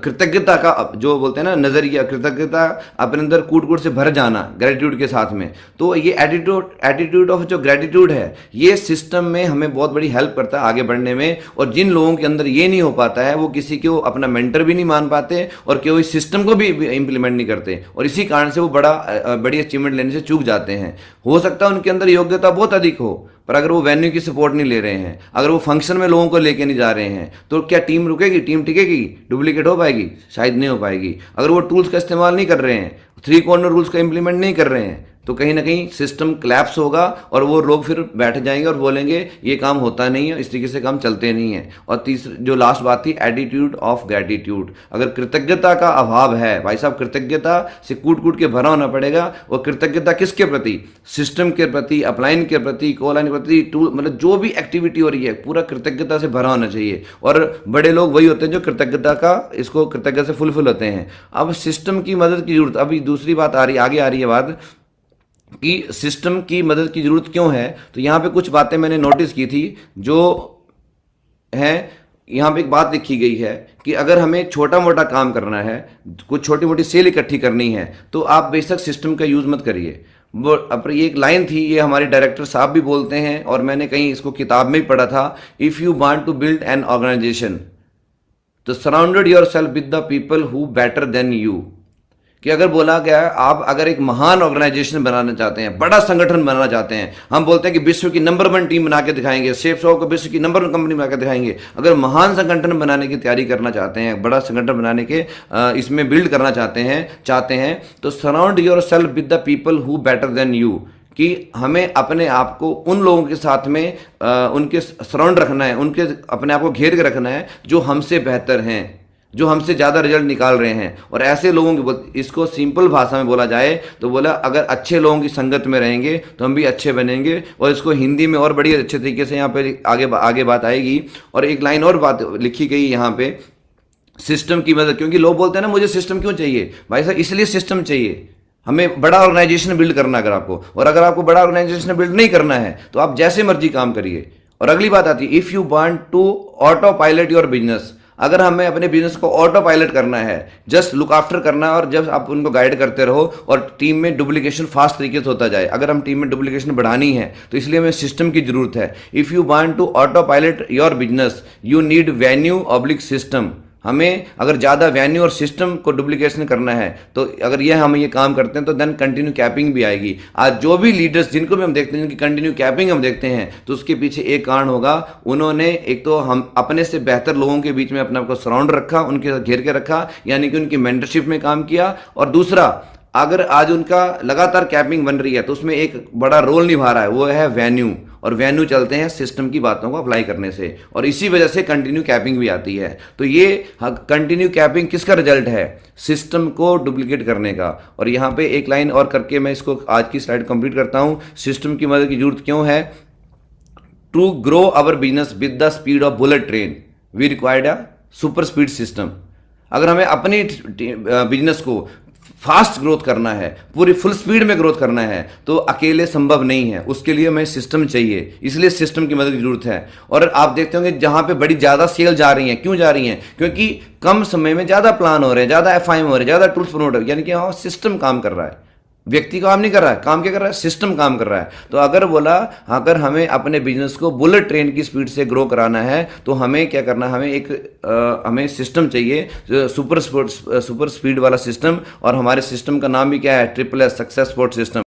कृतज्ञता का जो बोलते हैं ना नज़रिया कृतज्ञता अपने अंदर कूट कूट से भर जाना ग्रेटिट्यूड के साथ में तो ये एटीट्यूड एटीट्यूड ऑफ जो ग्रेटिट्यूड है ये सिस्टम में हमें बहुत बड़ी हेल्प करता है आगे बढ़ने में और जिन लोगों के अंदर ये नहीं हो पाता है वो किसी को अपना मेंटर भी नहीं मान पाते और क्यों इस सिस्टम को भी इम्प्लीमेंट नहीं करते और इसी कारण से वो बड़ा बड़ी अचीवमेंट लेने से चूक जाते हैं हो सकता है उनके अंदर योग्यता बहुत अधिक हो पर अगर वो वेन्यू की सपोर्ट नहीं ले रहे हैं अगर वो फंक्शन में लोगों को लेके नहीं जा रहे हैं तो क्या टीम रुकेगी टीम टिकेगी डुप्लीकेट हो पाएगी शायद नहीं हो पाएगी अगर वो टूल्स का इस्तेमाल नहीं कर रहे हैं थ्री कॉर्नर रूल्स का इंप्लीमेंट नहीं कर रहे हैं तो कहीं ना कहीं सिस्टम क्लैप्स होगा और वो लोग फिर बैठ जाएंगे और बोलेंगे ये काम होता नहीं है इस तरीके से काम चलते नहीं है और तीसरी जो लास्ट बात थी एटीट्यूड ऑफ ग्रेटिट्यूड अगर कृतज्ञता का अभाव है भाई साहब कृतज्ञता से कूट कूट के भरा होना पड़ेगा और कृतज्ञता किसके प्रति सिस्टम के प्रति अपलाइन के प्रति कोलाइन के प्रति टूल मतलब जो भी एक्टिविटी हो रही है पूरा कृतज्ञता से भरा होना चाहिए और बड़े लोग वही होते हैं जो कृतज्ञता का इसको कृतज्ञता से फुलफिल होते हैं अब सिस्टम की मदद की जरूरत अभी दूसरी बात आ रही आगे आ रही है बात कि सिस्टम की मदद की ज़रूरत क्यों है तो यहाँ पे कुछ बातें मैंने नोटिस की थी जो हैं यहाँ पे एक बात लिखी गई है कि अगर हमें छोटा मोटा काम करना है कुछ छोटी मोटी सेल इकट्ठी करनी है तो आप बेशक सिस्टम का यूज़ मत करिए वो अब ये एक लाइन थी ये हमारे डायरेक्टर साहब भी बोलते हैं और मैंने कहीं इसको किताब में भी पढ़ा था if you want to build an organisation तो surrounded yourself with the people who better than you कि अगर बोला गया आप अगर एक महान ऑर्गेनाइजेशन बनाना चाहते हैं बड़ा संगठन बनाना चाहते हैं हम बोलते हैं कि विश्व की नंबर वन टीम बना के दिखाएंगे सेफ सौ को विश्व की नंबर वन कंपनी बना के दिखाएंगे अगर महान संगठन बनाने की तैयारी करना चाहते हैं बड़ा संगठन बनाने के इसमें बिल्ड करना चाहते हैं चाहते हैं तो surround yourself with the people who better than you कि हमें अपने आप को उन लोगों के साथ में आ, उनके सराउंड रखना है उनके अपने आप को घेर के रखना है जो हमसे बेहतर हैं जो हमसे ज़्यादा रिजल्ट निकाल रहे हैं और ऐसे लोगों की इसको सिंपल भाषा में बोला जाए तो बोला अगर अच्छे लोगों की संगत में रहेंगे तो हम भी अच्छे बनेंगे और इसको हिंदी में और बड़ी अच्छे तरीके से यहाँ पर आगे आगे बात आएगी और एक लाइन और बात लिखी गई यहाँ पे सिस्टम की मदद क्योंकि लोग बोलते हैं ना मुझे सिस्टम क्यों चाहिए भाई साहब इसलिए सिस्टम चाहिए हमें बड़ा ऑर्गेनाइजेशन बिल्ड करना अगर आपको और अगर आपको बड़ा ऑर्गेनाइजेशन बिल्ड नहीं करना है तो आप जैसे मर्जी काम करिए और अगली बात आती है if you want to autopilot your business अगर हमें अपने बिजनेस को ऑटो पायलट करना है जस्ट लुक आफ्टर करना है और जब आप उनको गाइड करते रहो और टीम में डुप्लीकेशन फास्ट तरीके से होता जाए अगर हम टीम में डुप्लीकेशन बढ़ानी है तो इसलिए हमें सिस्टम की जरूरत है if you want to autopilot your business you need venue oblique system हमें अगर ज़्यादा वेन्यू और सिस्टम को डुप्लीकेशन करना है तो अगर ये हम ये काम करते हैं तो देन कंटिन्यू कैपिंग भी आएगी आज जो भी लीडर्स जिनको भी हम देखते हैं जिनकी कंटिन्यू कैपिंग हम देखते हैं तो उसके पीछे एक कारण होगा उन्होंने एक तो हम अपने से बेहतर लोगों के बीच में अपने आप को सराउंड रखा उनके साथ घेर के रखा यानी कि उनकी मेंटरशिप में काम किया और दूसरा अगर आज उनका लगातार कैपिंग बन रही है तो उसमें एक बड़ा रोल निभा रहा है वो है वेन्यू और वेन्यू चलते हैं सिस्टम की बातों को अप्लाई करने से और इसी वजह से कंटिन्यू कैपिंग भी आती है तो ये कंटिन्यू हाँ, कैपिंग किसका रिजल्ट है सिस्टम को डुप्लीकेट करने का और यहाँ पे एक लाइन और करके मैं इसको आज की स्लाइड कंप्लीट करता हूँ सिस्टम की मदद की जरूरत क्यों है to grow our business with the speed of bullet train we required a super speed system अगर हमें अपनी बिजनेस को फास्ट ग्रोथ करना है पूरी फुल स्पीड में ग्रोथ करना है तो अकेले संभव नहीं है उसके लिए हमें सिस्टम चाहिए इसलिए सिस्टम की मदद की जरूरत है और आप देखते होंगे जहाँ पे बड़ी ज़्यादा सेल जा रही हैं क्यों जा रही हैं क्योंकि कम समय में ज़्यादा प्लान हो रहे हैं ज़्यादा एफ हो रहे हैं ज़्यादा टूल्स प्रमोट हो रहे यानी कि हाँ सिस्टम काम कर रहा है व्यक्ति काम नहीं कर रहा है काम क्या कर रहा है सिस्टम काम कर रहा है तो अगर बोला अगर हमें अपने बिजनेस को बुलेट ट्रेन की स्पीड से ग्रो कराना है तो हमें क्या करना है हमें एक आ, हमें सिस्टम चाहिए सुपर सुपर स्पीड वाला सिस्टम और हमारे सिस्टम का नाम भी क्या है triple S success sport system